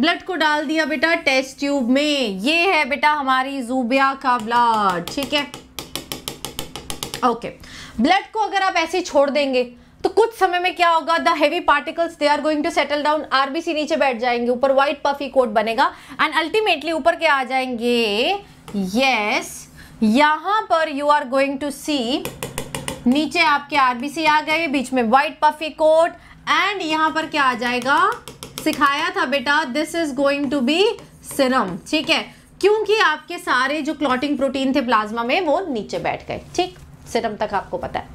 ब्लड को डाल दिया बेटा टेस्ट ट्यूब में ये है बेटा हमारी जूबिया का ब्लड ठीक है ओके ब्लड को अगर आप ऐसे छोड़ देंगे तो कुछ समय में क्या होगा the heavy particles they are going to settle down RBC नीचे बैठ जाएंगे ऊपर व्हाइट पफी कोट बनेगा एंड अल्टीमेटली ऊपर क्या आ जाएंगे यस यहां पर you are going to see नीचे आपके आरबीसी आ गए बीच में व्हाइट पफी कोट एंड यहाँ पर क्या आ जाएगा सिखाया था बेटा this is going to be serum ठीक है क्योंकि आपके सारे जो क्लॉटिंग प्रोटीन थे प्लाज्मा में वो नीचे बैठ गए ठीक सिरम तक आपको पता है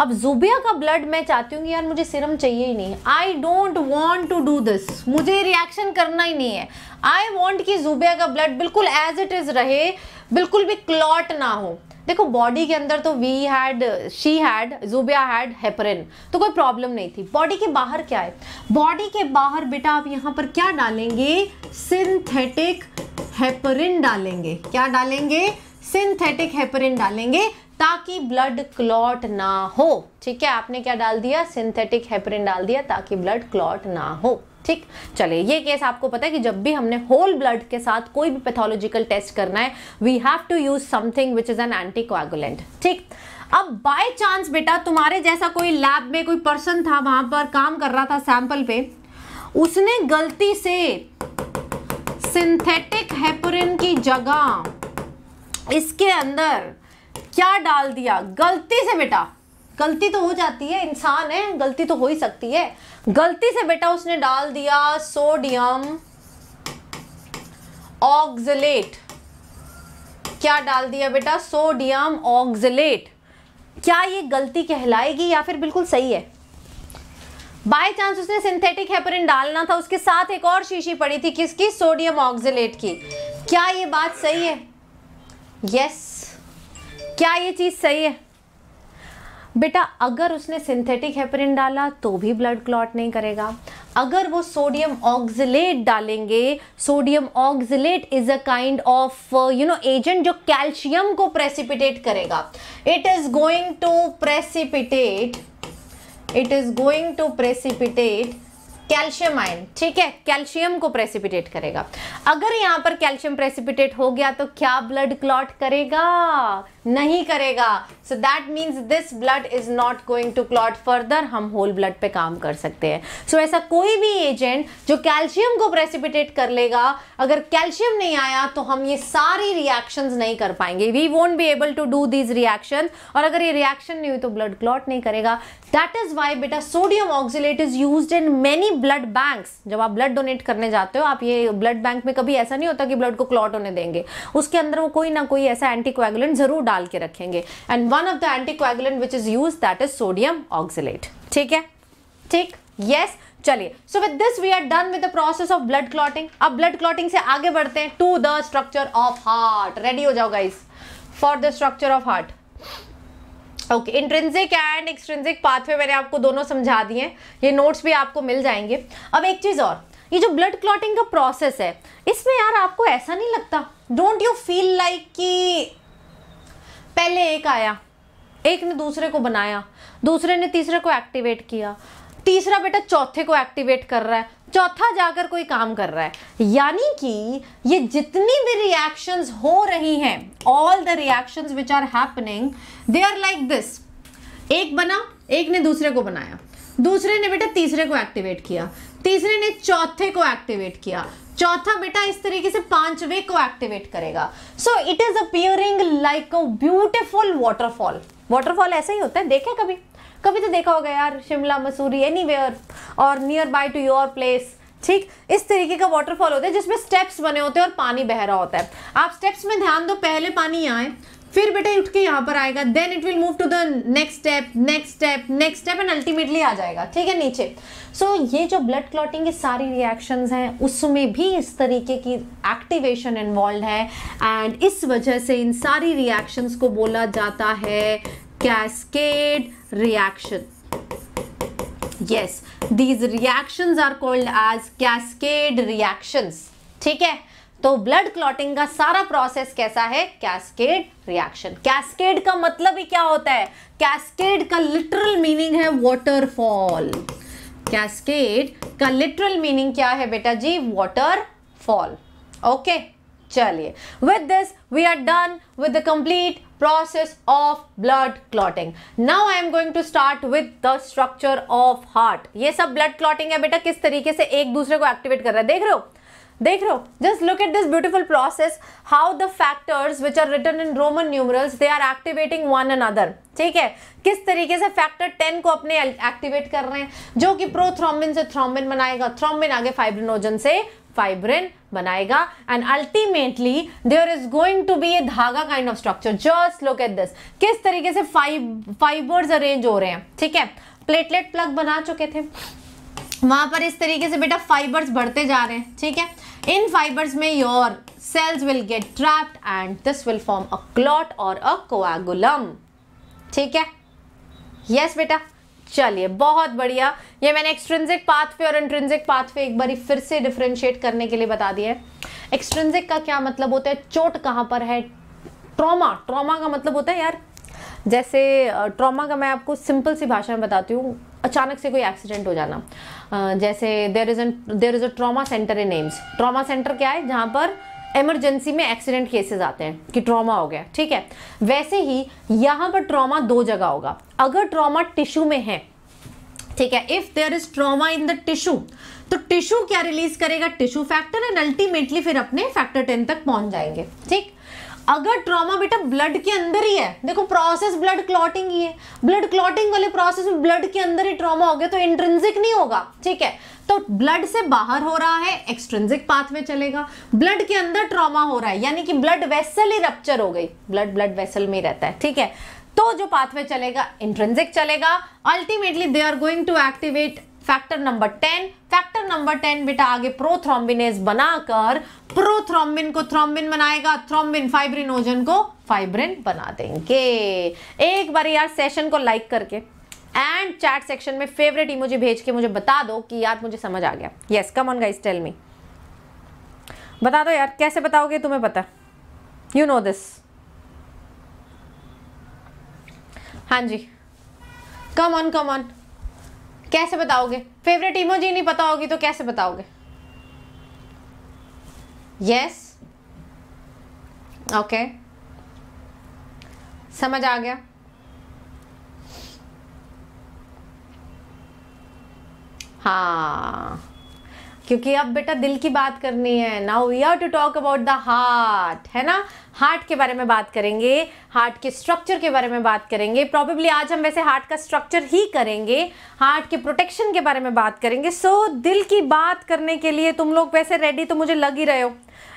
अब जुबिया का ब्लड मैं चाहती हूँ कि यार मुझे सिरम चाहिए ही नहीं I don't want to do this मुझे रिएक्शन करना ही नहीं है आई वॉन्ट कि जुबिया का ब्लड बिल्कुल एज इट इज़ रहे बिल्कुल भी क्लॉट ना हो देखो बॉडी के अंदर तो we had she had Zubia had heparin तो कोई प्रॉब्लम नहीं थी बॉडी के बाहर क्या है बॉडी के बाहर बेटा आप यहाँ पर क्या डालेंगे सिंथेटिक हेपरिन डालेंगे क्या डालेंगे सिंथेटिक हेपरिन डालेंगे ताकि ब्लड क्लॉट ना हो ठीक है आपने क्या डाल दिया सिंथेटिक हेपरिन डाल दिया ताकि ब्लड क्लॉट ना हो ठीक चले ये केस आपको पता है कि जब भी हमने होल ब्लड के साथ कोई भी पैथोलॉजिकल टेस्ट करना है we have to use something which is an anticoagulant ठीक अब बाय चांस बेटा तुम्हारे जैसा कोई लैब में कोई पर्सन था वहां पर काम कर रहा था सैंपल पे उसने गलती से सिंथेटिक हेपोरिन की जगह इसके अंदर क्या डाल दिया गलती से बेटा गलती तो हो जाती है इंसान है गलती तो हो ही सकती है गलती से बेटा उसने डाल दिया सोडियम ऑक्सलेट क्या डाल दिया बेटा सोडियम ऑक्सलेट क्या ये गलती कहलाएगी या फिर बिल्कुल सही है बाय चांस उसने सिंथेटिक हेपरिन डालना था उसके साथ एक और शीशी पड़ी थी किसकी सोडियम ऑक्जिलेट की क्या ये बात सही है यस yes. क्या ये चीज़ सही है बेटा अगर उसने सिंथेटिक हेपरिन डाला तो भी ब्लड क्लॉट नहीं करेगा अगर वो सोडियम ऑक्जिलेट डालेंगे sodium oxalate is a kind of you know agent जो कैल्शियम को प्रेसिपिटेट करेगा it is going to precipitate it is going to precipitate calcium ion ठीक है कैल्शियम को प्रेसिपिटेट करेगा अगर यहाँ पर कैल्शियम प्रेसिपिटेट हो गया तो क्या ब्लड क्लॉट करेगा नहीं करेगा so that means this blood is not going to clot further हम होल ब्लड पे काम कर सकते हैं सो so, ऐसा कोई भी एजेंट जो कैल्शियम को प्रेसिपिटेट कर लेगा अगर कैल्शियम नहीं आया तो हम ये सारी रिएक्शन नहीं कर पाएंगे we won't be able to do these reaction और अगर ये रिएक्शन नहीं हुई तो ब्लड क्लॉट नहीं करेगा दैट इज वाई बेटा sodium oxalate is use in many blood bank जब आप ब्लड डोनेट करने जाते हो आप ये ब्लड बैंक में कभी ऐसा नहीं होता कि ब्लड को क्लॉट होने देंगे उसके अंदर वो कोई ना कोई ऐसा एंटीकोएगुलेंट जरूर डाल के रखेंगे and one of the anticoagulant which is use that is sodium oxalate ठीक है ठीक यस चलिए so with this we are done with the process of blood clotting अब ब्लड क्लॉटिंग से आगे बढ़ते हैं to the structure of heart ready हो जाओ guys for the structure of heart okay intrinsic and extrinsic pathway मैंने आपको दोनों समझा दिए ये नोट्स भी आपको मिल जाएंगे अब एक चीज़ और ये जो ब्लड क्लॉटिंग का प्रोसेस है इसमें यार आपको ऐसा नहीं लगता डोंट यू फील लाइक कि पहले एक आया एक ने दूसरे को बनाया दूसरे ने तीसरे को एक्टिवेट किया तीसरा बेटा चौथे को एक्टिवेट कर रहा है चौथा जाकर कोई काम कर रहा है यानी कि ये जितनी भी रिएक्शंस हो रही हैं all the reactions which are happening they are like this एक बना एक ने दूसरे को बनाया दूसरे ने बेटा तीसरे को एक्टिवेट किया तीसरे ने चौथे को एक्टिवेट किया चौथा बेटा इस तरीके से पांचवे को एक्टिवेट करेगा so it is appearing like a beautiful waterfall waterfall ऐसा ही होता है देखे कभी कभी तो देखा होगा यार शिमला मसूरी एनी और nearby to your place ठीक इस तरीके का वाटरफॉल होता है जिसमें स्टेप्स बने होते हैं और पानी बह रहा होता है आप स्टेप्स में ध्यान दो पहले पानी आए फिर बेटा उठ के यहाँ पर आएगा then it will move to the next step next step next step and ultimately आ जाएगा ठीक है नीचे सो so, ये जो ब्लड क्लॉटिंग की सारी रिएक्शन हैं उसमें भी इस तरीके की एक्टिवेशन इन्वॉल्व है एंड इस वजह से इन सारी रिएक्शंस को बोला जाता है cascade reaction yes these reactions are called as cascade reactions ठीक है तो ब्लड क्लॉटिंग का सारा प्रोसेस कैसा है कैस्केड रिएक्शन कैस्केड का मतलब ही क्या होता है कैस्केड का लिटरल मीनिंग है वॉटरफॉल कैस्केड का लिटरल मीनिंग क्या है बेटा जी वाटरफॉल ओके चलिए with this we are done with the complete process of blood clotting now I am going to start with the structure of heart ये सब ब्लड क्लॉटिंग है बेटा किस तरीके से एक दूसरे को एक्टिवेट कर रहा है देख रहे हो देख रहे हो just look at this beautiful process how the factors which are written in Roman numerals they are activating one another ठीक है किस तरीके से फैक्टर टेन को अपने एक्टिवेट कर रहे हैं जो कि प्रोथ्रोम्बिन से थ्रोमिन बनाएगा थ्रोमिन आगे फाइब्रिनोजन से फाइब्रिन बनाएगा and ultimately there is going to be a धागा kind of structure just look at this किस तरीके से फाइबर्स अरेंज हो रहे हैं ठीक है प्लेटलेट प्लग बना चुके थे वहाँ पर इस तरीके से बेटा फाइबर्स बढ़ते जा रहे हैं ठीक है इन फाइबर्स में your cells will get trapped and this will form a clot और अ कोआगुलम ठीक है यस yes, बेटा चलिए बहुत बढ़िया ये मैंने एक्सट्रेंसिक पाथवे और इंट्रेंसिक पाथवे एक बार फिर से डिफ्रेंशिएट करने के लिए बता दिया है एक्सट्रेंसिक का क्या मतलब होता है चोट कहाँ पर है ट्रॉमा ट्रॉमा का मतलब होता है यार जैसे ट्रॉमा का मैं आपको सिंपल सी भाषा में बताती हूँ अचानक से कोई एक्सीडेंट हो जाना जैसे there is an there is a trauma centre in AIIMS trauma centre क्या है जहाँ पर इमरजेंसी में एक्सीडेंट केसेस आते हैं कि ट्रॉमा हो गया ठीक है वैसे ही यहाँ पर ट्रॉमा दो जगह होगा अगर ट्रॉमा टिश्यू में है ठीक है if there is trauma in the tissue तो टिश्यू क्या रिलीज करेगा टिश्यू फैक्टर एंड अल्टीमेटली फिर अपने फैक्टर टेन तक पहुंच जाएंगे ठीक अगर ट्रॉमा बेटा ब्लड के अंदर ही है देखो प्रोसेस ब्लड क्लॉटिंग ही है ब्लड क्लॉटिंग वाले प्रोसेस में ब्लड के अंदर ही ट्रॉमा हो गया तो इंट्रेंसिक नहीं होगा ठीक है तो ब्लड से बाहर हो रहा है एक्सट्रेंसिक पाथवे चलेगा ब्लड के अंदर ट्रॉमा हो रहा है यानी कि ब्लड वेसल ही रप्चर हो गई ब्लड ब्लड वेसल में रहता है ठीक है तो जो पाथवे चलेगा इंट्रेंसिक चलेगा ultimately they are going to activate factor number ten factor number ten बेटा आगे प्रोथ्रोम्बिनेज बनाकर प्रोथ्रोम्बिन को थ्रोम्बिन बनाएगा थ्रोम्बिन फाइब्रिनोजन को फाइब्रिन बना देंगे एक बार यार सेशन को लाइक करके एंड चैट सेक्शन में फेवरेट ही मुझे भेज के मुझे बता दो कि यार मुझे समझ आ गया yes come on guys tell me बता दो यार कैसे बताओगे तुम्हें पता यू नो दिस हाँ जी कम ऑन कम ऑन कैसे बताओगे फेवरेट इमोजी नहीं पता होगी तो कैसे बताओगे यस ओके समझ आ गया हाँ क्योंकि अब बेटा दिल की बात करनी है now we have to talk about the heart है ना हार्ट के बारे में बात करेंगे हार्ट के स्ट्रक्चर के बारे में बात करेंगे प्रॉबेबली आज हम वैसे हार्ट का स्ट्रक्चर ही करेंगे हार्ट के प्रोटेक्शन के बारे में बात करेंगे सो so, दिल की बात करने के लिए तुम लोग वैसे रेडी तो मुझे लग ही रहे हो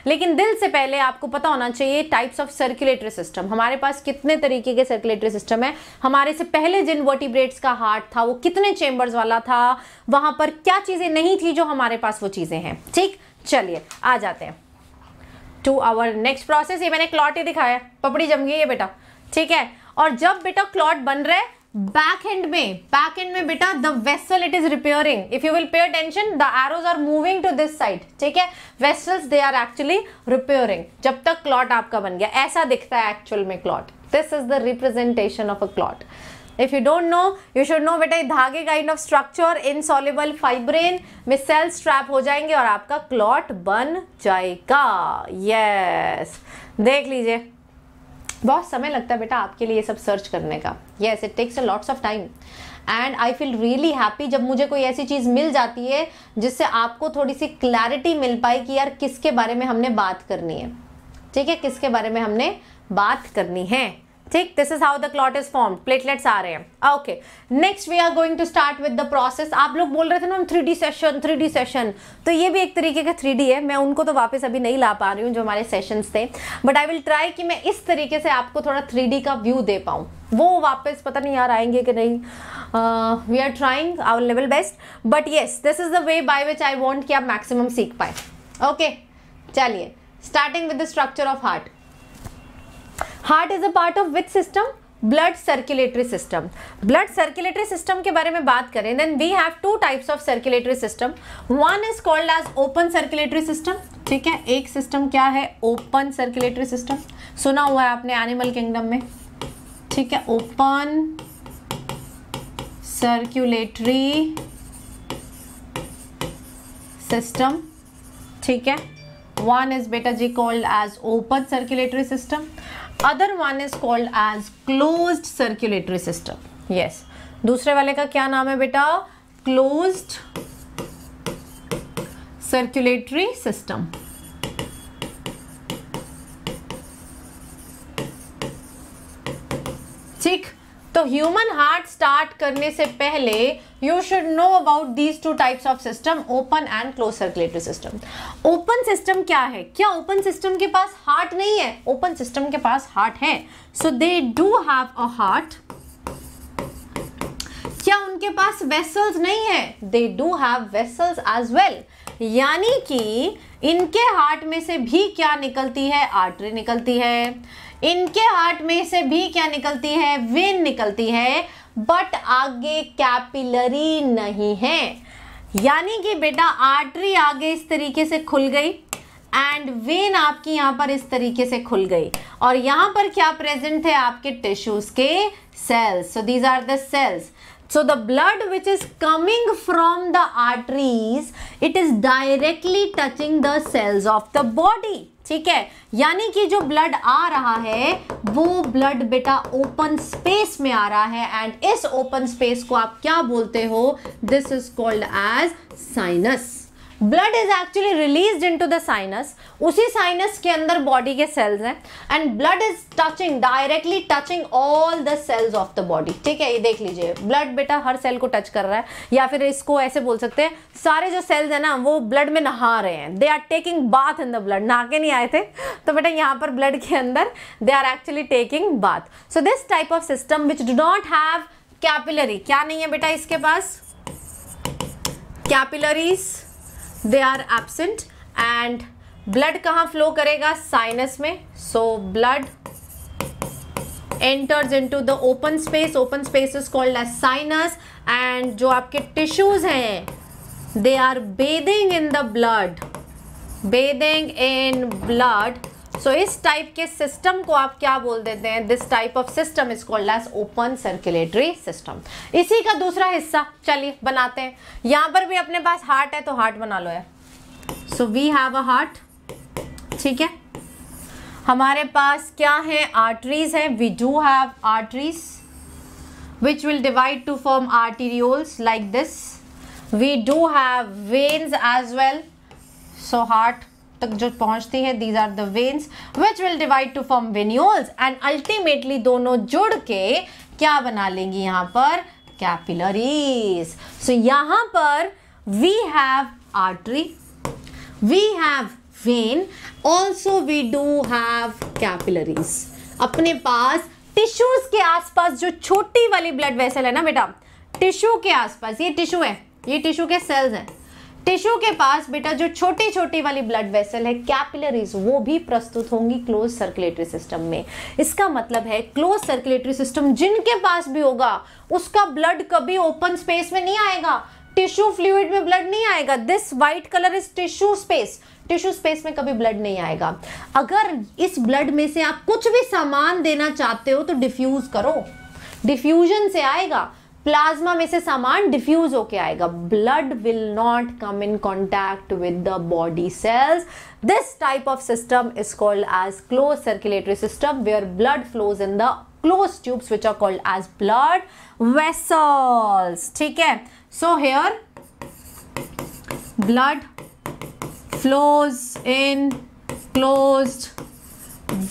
लेकिन दिल से पहले आपको पता होना चाहिए टाइप्स ऑफ सर्कुलेटरी सिस्टम हमारे पास कितने तरीके के सर्कुलेटरी सिस्टम है हमारे से पहले जिन वर्टिब्रेट्स का हार्ट था वो कितने चेंबर्स वाला था वहां पर क्या चीज़ें नहीं थी जो हमारे पास वो चीज़ें हैं ठीक चलिए आ जाते हैं टू आवर नेक्स्ट प्रोसेस ये मैंने क्लॉट ही दिखाया पपड़ी जम गई है बेटा ठीक है और जब बेटा क्लॉट बन रहे है बैक एंड में बैक एंड में बेटा the vessel it is repairing if you will pay attention the arrows are moving to this side ठीक है vessels they are actually repairing जब तक क्लॉट आपका बन गया ऐसा दिखता है एक्चुअल में clot this is the representation of a clot if you don't know you should know बेटा धागे kind of structure insoluble fibrin में सेल्स ट्रैप हो जाएंगे और आपका क्लॉट बन जाएगा यस yes. देख लीजिए बहुत समय लगता है बेटा आपके लिए ये सब सर्च करने का yes it takes a lots of time and I feel really happy जब मुझे कोई ऐसी चीज़ मिल जाती है जिससे आपको थोड़ी सी क्लैरिटी मिल पाए कि यार किसके बारे में हमने बात करनी है ठीक है किसके बारे में हमने बात करनी है ठीक this is how the clot is form platelets आ रहे हैं okay next we are going to start with the process आप लोग बोल रहे थे ना हम थ्री सेशन थ्री सेशन तो ये भी एक तरीके का थ्री है मैं उनको तो वापस अभी नहीं ला पा रही हूँ जो हमारे सेशंस थे बट आई विल ट्राई कि मैं इस तरीके से आपको थोड़ा थ्री का व्यू दे पाऊँ वो वापस पता नहीं यार आएंगे कि नहीं we are trying our level best but yes this is the way by which I want कि आप मैक्सिमम सीख पाए ओके okay, चलिए starting with the structure of heart heart is a part of with system blood circulatory system blood circulatory system के बारे में बात करें then we have two types of circulatory system one is called as open circulatory system ठीक है एक सिस्टम क्या है ओपन सर्कुलेटरी सिस्टम सुना हुआ है आपने एनिमल किंगडम में ठीक है ओपन सर्कुलेटरी सिस्टम ठीक है वन इज बेटा जी called as open circulatory system other one is called as close circulatory system yes दूसरे वाले का क्या नाम है बेटा क्लोज सर्क्यूलेटरी सिस्टम ठीक तो ह्यूमन हार्ट स्टार्ट करने से पहले you should know about these two types of system open and close circulatory system open system क्या है क्या ओपन सिस्टम के पास हार्ट नहीं है ओपन सिस्टम के पास हार्ट है so they do have a heart क्या उनके पास वेसल्स नहीं है they do have vessels as well यानी कि इनके हार्ट में से भी क्या निकलती है आर्टरी निकलती है इनके हार्ट में से भी क्या निकलती है वेन निकलती है बट आगे कैपिलरी नहीं है यानी कि बेटा आर्टरी आगे इस तरीके से खुल गई एंड वेन आपकी यहाँ पर इस तरीके से खुल गई और यहाँ पर क्या प्रेजेंट थे आपके टिश्यूज के cells so these are the cells So the blood which is coming from the arteries, it is directly touching the cells of the body. ठीक है यानी कि जो ब्लड आ रहा है वो ब्लड बेटा ओपन स्पेस में आ रहा है एंड इस ओपन स्पेस को आप क्या बोलते हो this is called as sinus blood is actually release into the sinus उसी साइनस के अंदर बॉडी के सेल्स हैं and blood is touching directly touching all the cells of the body ठीक है ये देख लीजिए ब्लड बेटा हर सेल को टच कर रहा है या फिर इसको ऐसे बोल सकते हैं सारे जो सेल्स हैं ना वो ब्लड में नहा रहे हैं they are taking bath in the blood नहा के नहीं आए थे तो बेटा यहाँ पर ब्लड के अंदर they are actually taking bath so this type of system which do not have capillary क्या नहीं है बेटा इसके पास capillaries they are absent and blood कहाँ फ्लो करेगा साइनस में so blood enters into the open space open space is called as sinus and जो आपके टिश्यूज हैं they are bathing in the blood bathing in blood so इस टाइप के सिस्टम को आप क्या बोल देते हैं this type of system is called as open circulatory system इसी का दूसरा हिस्सा चलिए बनाते हैं यहां पर भी अपने पास हार्ट है तो हार्ट बना लो यार so we have a heart ठीक है हमारे पास क्या है आर्टरीज हैं we do have arteries which will divide to form arterioles like this we do have veins as well so heart तक जो पहुंचती है these are the veins which will divide to form venules and ultimately दोनों जुड़ के क्या बना लेंगी यहाँ पर कैपिलरीज सो so, यहाँ पर we have artery we have vein also we do have capillaries अपने पास टिश्यूज के आसपास जो छोटी वाली ब्लड वेसल है ना बेटा टिश्यू के आसपास ये टिश्यू है ये टिश्यू के सेल्स हैं टिश्यू के पास बेटा जो छोटी छोटी वाली ब्लड वेसल है कैपिलरीज वो भी प्रस्तुत होंगी क्लोज सर्कुलेटरी सिस्टम में इसका मतलब है क्लोज सर्कुलेटरी सिस्टम जिनके पास भी होगा उसका ब्लड कभी ओपन स्पेस में नहीं आएगा टिश्यू फ्लूड में ब्लड नहीं आएगा this white colour is tissue space tissue space में कभी ब्लड नहीं आएगा अगर इस ब्लड में से आप कुछ भी सामान देना चाहते हो तो डिफ्यूज करो डिफ्यूजन से आएगा प्लाज्मा में से सामान डिफ्यूज होके आएगा blood will not come in contact with the body cells this type of system is called as close circulatory system where blood flows in the close tubes which are called as blood vessels ठीक है so here blood flows in close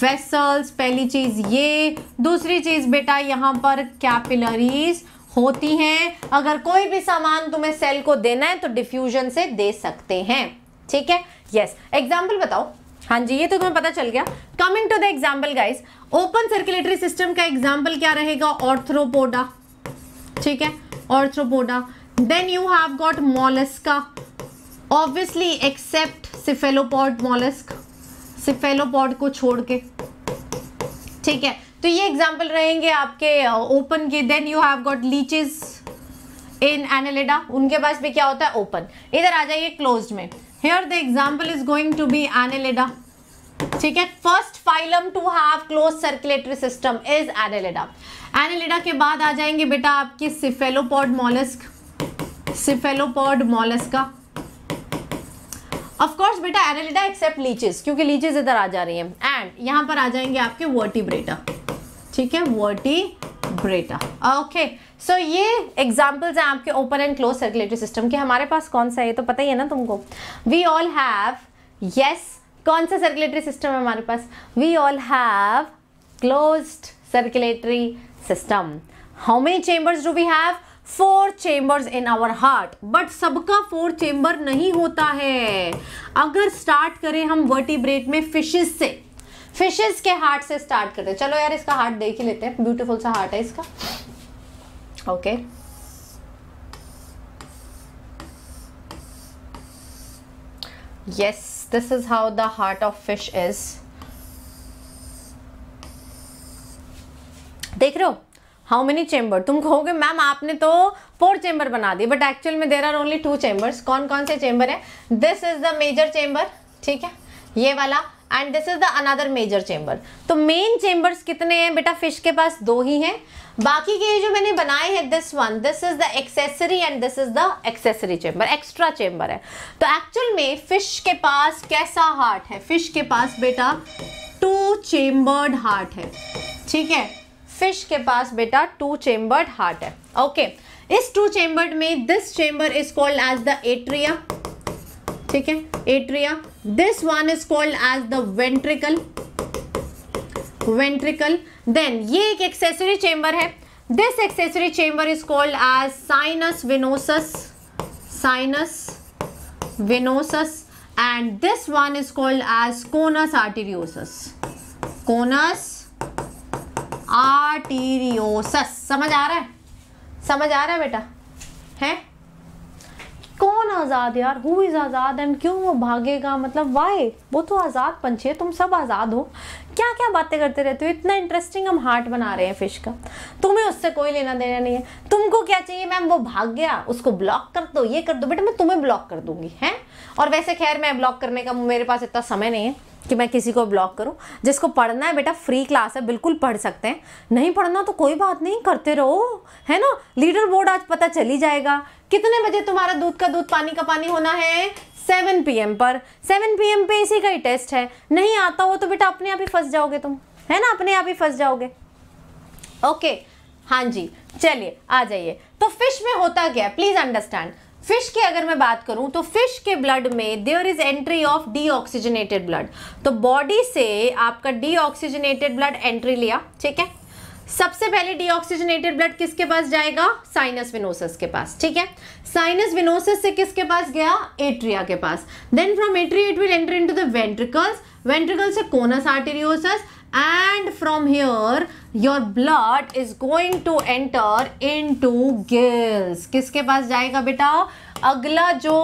vessels पहली चीज ये दूसरी चीज बेटा यहां पर कैपिलरीज होती हैं अगर कोई भी सामान तुम्हें सेल को देना है तो डिफ्यूजन से दे सकते हैं ठीक है यस एग्जाम्पल बताओ हाँ जी ये तो तुम्हें पता चल गया coming to the example guys open circulatory system का एग्जाम्पल क्या रहेगा ऑर्थ्रोपोडा ठीक है Arthropoda then you have got Mollusca obviously except cephalopod mollusc cephalopod को छोड़ के ठीक है तो ये एग्जाम्पल रहेंगे आपके ओपन के then you have got leeches in Annelida उनके पास भी क्या होता है ओपन इधर आ जाइए क्लोज में here the example is going to be Annelida ठीक है first phylum to have close circulatory system is Annelida Annelida के बाद आ जाएंगे बेटा आपके cephalopod mollusc cephalopod Mollusca of course बेटा एनालिडा एक्सेप्ट लीचेस क्योंकि लीचेस इधर आ जा रही हैं एंड यहाँ पर आ जाएंगे आपके वर्टिब्रेटा ठीक है वर्टिब्रेटा ओके सो ये एग्जाम्पल्स हैं आपके open and close circulatory system के हमारे पास कौन सा है तो पता ही है ना तुमको वी ऑल हैव यस कौन सा सर्कुलेटरी सिस्टम है हमारे पास we all have close circulatory system how many chambers do we have four chambers in our heart but सबका फोर चेंबर नहीं होता है अगर स्टार्ट करें हम वर्टिब्रेट में फिशेस से फिशेस के हार्ट से स्टार्ट करते हैं चलो यार इसका हार्ट देख ही लेते हैं ब्यूटीफुल सा हार्ट है इसका okay okay. This is how the heart of fish is देख रहे हो हाउ मेनी चैम्बर तुम कहोगे मैम आपने तो फोर चैम्बर बना दिए बट एक्चुअल में there are only two chambers कौन कौन से चैम्बर है this is the major chamber ठीक है ये वाला and this is the another major chamber तो मेन चैम्बर्स कितने हैं बेटा फिश के पास दो ही हैं बाकी के जो मैंने बनाए हैं this one this is the accessory and this is the accessory chamber extra chamber है तो एक्चुअल में फिश के पास कैसा हार्ट है फिश के पास बेटा टू चेम्बर्ड हार्ट है ठीक है फिश के पास बेटा टू चेंबर्ड हार्ट है ओके okay. इस टू चेंबर्ड में this chamber is called as the atria ठीक है atria this one is called as the ventricle ventricle then ये एक एक्सेसरी चेंबर है this accessory chamber is called as sinus venosus sinus venosus and this one is called as conus arteriosus conus arteriosus समझ आ रहा है समझ आ रहा है बेटा है कौन आज़ाद यार हु इज़ आज़ाद एंड क्यों वो भागेगा मतलब वाई वो तो आज़ाद पंछी है तुम सब आज़ाद हो क्या क्या बातें करते रहते हो इतना इंटरेस्टिंग हम हार्ट बना रहे हैं फिश का तुम्हें उससे कोई लेना देना नहीं है तुमको क्या चाहिए मैम वो भाग गया उसको ब्लॉक कर दो ये कर दो बेटा मैं तुम्हें ब्लॉक कर दूंगी है और वैसे खैर मैं ब्लॉक करने का मेरे पास इतना समय नहीं है कि मैं किसी को ब्लॉक करूं जिसको पढ़ना है बेटा फ्री क्लास है बिल्कुल पढ़ सकते हैं नहीं पढ़ना तो कोई बात नहीं करते रहो है ना लीडर बोर्ड आज पता चली जाएगा कितने बजे तुम्हारा दूध का दूध पानी का पानी होना है 7 पीएम पर 7 पीएम पे इसी का ही टेस्ट है नहीं आता हो तो बेटा अपने आप ही फंस जाओगे तुम है ना अपने आप ही फंस जाओगे ओके हाँ जी चलिए आ जाइए तो फिश में होता क्या प्लीज अंडरस्टैंड फिश की अगर मैं बात करूं तो फिश के ब्लड में there is entry of deoxygenated blood तो बॉडी से आपका डीऑक्सीजनेटेड ब्लड एंट्री लिया ठीक है सबसे पहले डीऑक्सीजनेटेड ब्लड किसके पास जाएगा साइनस विनोसस के पास ठीक है साइनस विनोसस से किसके पास गया एट्रिया के पास then from atria it will enter into the ventricles ventricle से conus arteriosus and from here your blood is going to enter into gills किसके पास जाएगा बेटा अगला जो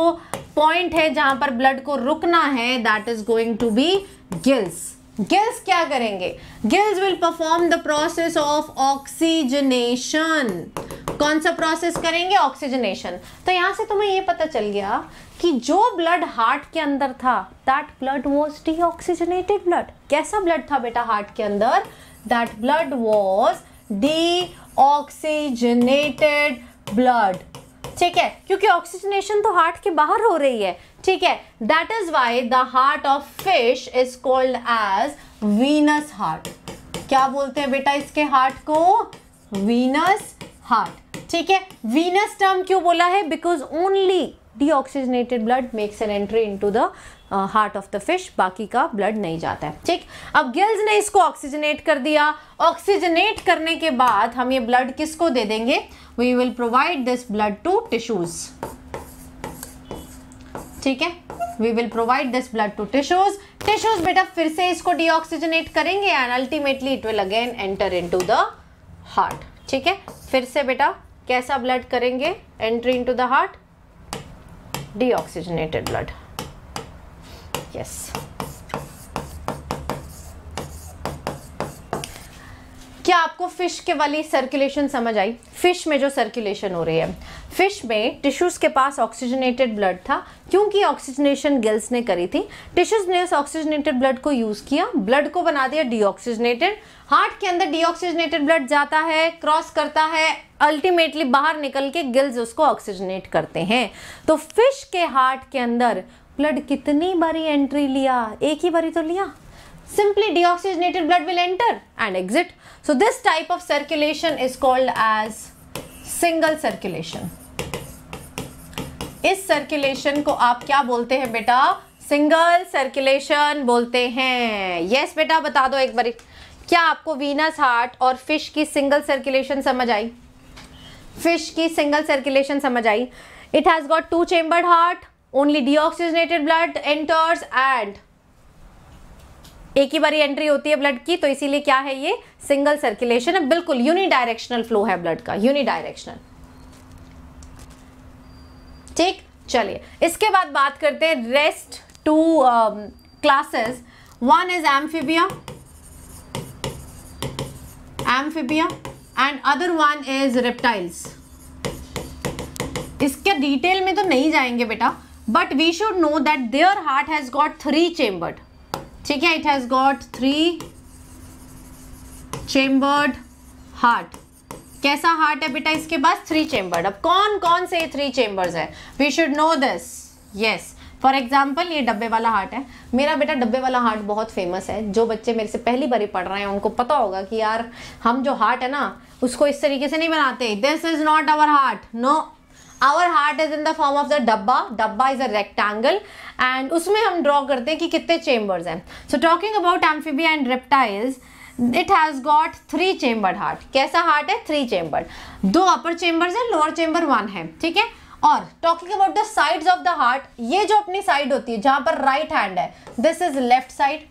पॉइंट है जहां पर ब्लड को रुकना है that is going to be gills gills क्या करेंगे gills will perform the process of oxygenation कौन सा प्रोसेस करेंगे ऑक्सीजनेशन तो यहां से तुम्हें ये पता चल गया कि जो ब्लड हार्ट के अंदर था that blood was deoxygenated blood कैसा ब्लड था बेटा हार्ट के अंदर that blood was deoxygenated blood ठीक है क्योंकि ऑक्सीजनेशन तो हार्ट के बाहर हो रही है ठीक है that is why the heart of fish is called as venous heart क्या बोलते हैं बेटा इसके हार्ट को वीनस हार्ट ठीक है वीनस टर्म क्यों बोला है because only deoxygenated blood makes an entry to the heart of the fish बाकी का ब्लड नहीं जाता है ठीक अब गिल्स ने इसको ऑक्सीजनेट कर दिया ऑक्सीजनेट करने के बाद हम ये ब्लड किसको दे देंगे we will provide this blood to tissues ठीक है we will provide this blood to tissues tissues बेटा फिर से इसको डीऑक्सीजनेट करेंगे and ultimately it will again enter into the heart ठीक है फिर से बेटा कैसा ब्लड करेंगे entry into the heart deoxygenated blood yes क्या आपको फिश के वाली सर्कुलेशन समझ आई फिश में जो सर्कुलेशन हो रही है फिश में टिश्यूज़ के पास ऑक्सीजनेटेड ब्लड था क्योंकि ऑक्सीजनेशन गिल्स ने करी थी टिश्यूज़ ने उस ऑक्सीजनेटेड ब्लड को यूज़ किया ब्लड को बना दिया डीऑक्सीजनेटेड हार्ट के अंदर डीऑक्सीजनेटेड ब्लड जाता है क्रॉस करता है अल्टीमेटली बाहर निकल के गिल्स उसको ऑक्सीजनेट करते हैं तो फिश के हार्ट के अंदर ब्लड कितनी बारी एंट्री लिया एक ही बारी तो लिया simply deoxygenated blood will enter and exit so this type of circulation is called as single circulation इस सर्कुलेशन को आप क्या बोलते हैं बेटा सिंगल सर्कुलेशन बोलते हैं यस बेटा बता दो एक बार क्या आपको वीनस हार्ट और फिश की सिंगल सर्कुलेशन समझ आई फिश की सिंगल सर्कुलेशन समझ आई it has got two chambered heart only deoxygenated blood enters and एक ही बारी एंट्री होती है ब्लड की तो इसीलिए क्या है ये सिंगल सर्कुलेशन है बिल्कुल यूनिडायरेक्शनल फ्लो है ब्लड का यूनिडायरेक्शनल ठीक चलिए इसके बाद बात करते हैं rest two classes one is Amphibia Amphibia and other one is reptiles इसके डिटेल में तो नहीं जाएंगे बेटा but we should know that their heart has got three chambered ठीक है it has got three chambered heart कैसा हार्ट है बेटा इसके पास थ्री चेंबर अब कौन कौन से थ्री चेंबर्स है we should know this yes for example ये डब्बे वाला हार्ट है मेरा बेटा डब्बे वाला हार्ट बहुत फेमस है जो बच्चे मेरे से पहली बार पढ़ रहे हैं उनको पता होगा कि यार हम जो हार्ट है ना उसको इस तरीके से नहीं बनाते this is not our heart no our heart is in the form of the dabba dabba is a rectangle and उसमें हम ड्रॉ करते हैं कि कितने चेम्बर्स हैं so talking about Amphibia and reptiles it has got three chamber heart कैसा हार्ट है थ्री चेम्बर्ड दो अपर चेम्बर्स है लोअर चेम्बर वन है ठीक है और talking about the sides of the heart ये जो अपनी साइड होती है जहां पर राइट right हैंड है दिस इज लेफ्ट साइड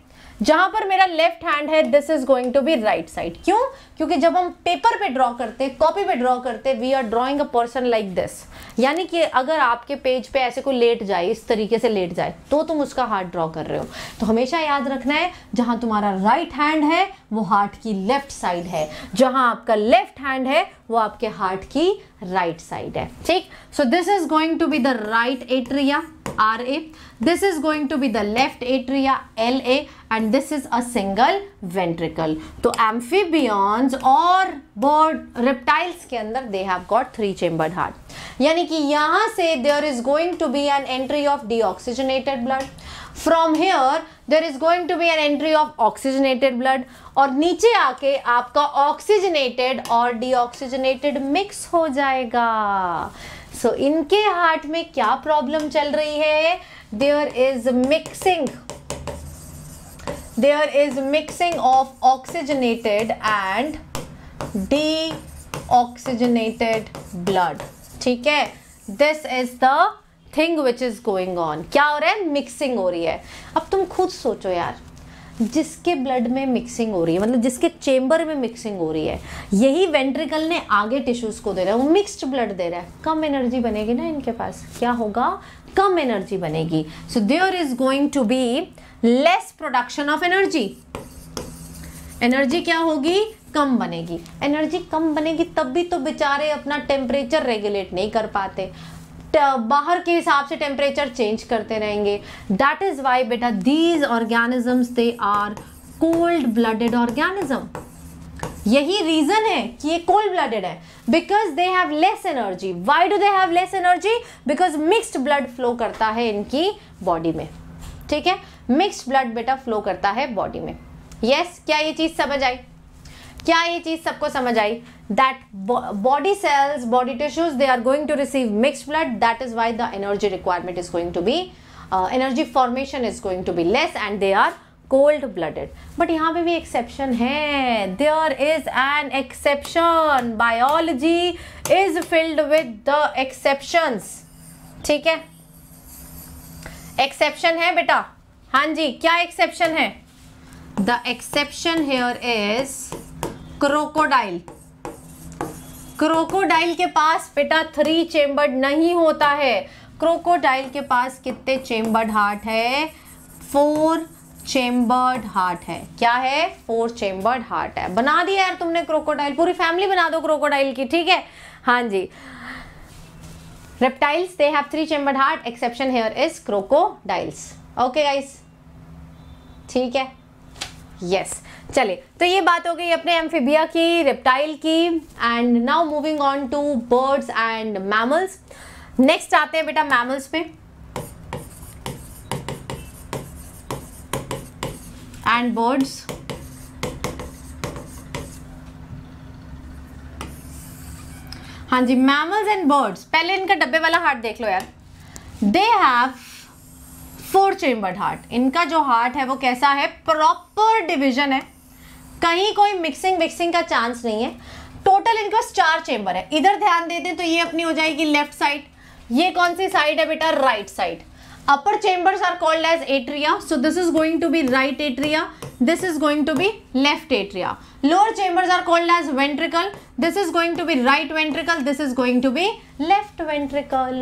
जहां पर मेरा लेफ्ट हैंड है this is going to be right side क्यों क्योंकि जब हम पेपर पे ड्रॉ करते हैं कॉपी पे ड्रॉ करते हैं we are drawing a person like this यानी कि अगर आपके पेज पे ऐसे कोई लेट जाए इस तरीके से लेट जाए तो तुम उसका हार्ट ड्रॉ कर रहे हो तो हमेशा याद रखना है जहां तुम्हारा राइट right हैंड है वो हार्ट की लेफ्ट साइड है जहां आपका लेफ्ट हैंड है वो आपके हार्ट की राइट right साइड है ठीक So this is going to be the right atria RA. This is going to be the left atria LA and this is a single ventricle. So amphibians or bird reptiles ke andar they have got three chambered heart. yani ki yahan se there is going to be an entry of deoxygenated blood. From here there is going to be an entry of oxygenated blood aur niche aake aapka oxygenated or deoxygenated mix ho jayega so so, इनके हार्ट में क्या प्रॉब्लम चल रही है there is mixing there is mixing of oxygenated and deoxygenated blood ठीक है this is the thing which is going on क्या हो रहा है मिक्सिंग हो रही है अब तुम खुद सोचो यार जिसके ब्लड में मिक्सिंग हो रही है मतलब जिसके चेंबर में मिक्सिंग हो रही है यही वेंट्रिकल ने आगे टिश्यूज़ को दे रहा है वो मिक्स्ड ब्लड दे रहा है कम एनर्जी बनेगी ना इनके पास क्या होगा कम एनर्जी बनेगी so there is going to be less production of energy energy क्या होगी कम बनेगी एनर्जी कम बनेगी तब भी तो बेचारे अपना टेम्परेचर रेगुलेट नहीं कर पाते Uh, बाहर के हिसाब से टेम्परेचर चेंज करते रहेंगे दैट इज़ वाई बेटा these organisms they are cold blooded organism यही रीजन है कि ये कोल्ड ब्लडेड है because they have less energy why do they have less energy because mixed blood flow करता है इनकी बॉडी में ठीक है मिक्सड ब्लड बेटा फ्लो करता है बॉडी में यस yes, क्या ये चीज़ समझ आई क्या ये चीज़ सबको समझ आई that body cells body tissues they are going to receive mix blood that is why the energy requirement is going to be energy formation is going to be less and they are cold blooded but यहाँ पे भी एक्सेप्शन है there is an exception biology is filled with the exception ठीक है एक्सेप्शन है बेटा हाँ जी क्या एक्सेप्शन है the exception here is crocodile crocodile के पास बेटा थ्री चेम्बर्ड नहीं होता है क्रोकोडाइल के पास कितने चेम्बर्ड हार्ट है फोर चेम्बर्ड हार्ट है क्या है फोर चेम्बर्ड हार्ट है बना दिया यार तुमने क्रोकोडाइल पूरी फैमिली बना दो क्रोकोडाइल की ठीक है हाँ जी reptiles they have three chambered heart exception here is crocodiles okay guys ठीक है yes चले तो ये बात हो गई अपने एम्फीबिया की रेप्टाइल की and now moving on to birds and mammals next आते हैं बेटा मैमल्स पे एंड बर्ड्स हाँ जी मैमल्स एंड बर्ड्स पहले इनका डब्बे वाला हार्ट देख लो यार they have four chambered heart इनका जो हार्ट है वो कैसा है प्रॉपर डिविजन है कहीं कोई मिक्सिंग विक्सिंग का चांस नहीं है टोटल इनके पास चार चेम्बर है इधर ध्यान देते तो ये अपनी हो जाएगी लेफ्ट साइड ये कौन सी साइड है बेटा right side upper chambers are called as atria so this is going to be right atria this is going to be left atria lower chambers are called as ventricle this is going to be right ventricle this is going to be left ventricle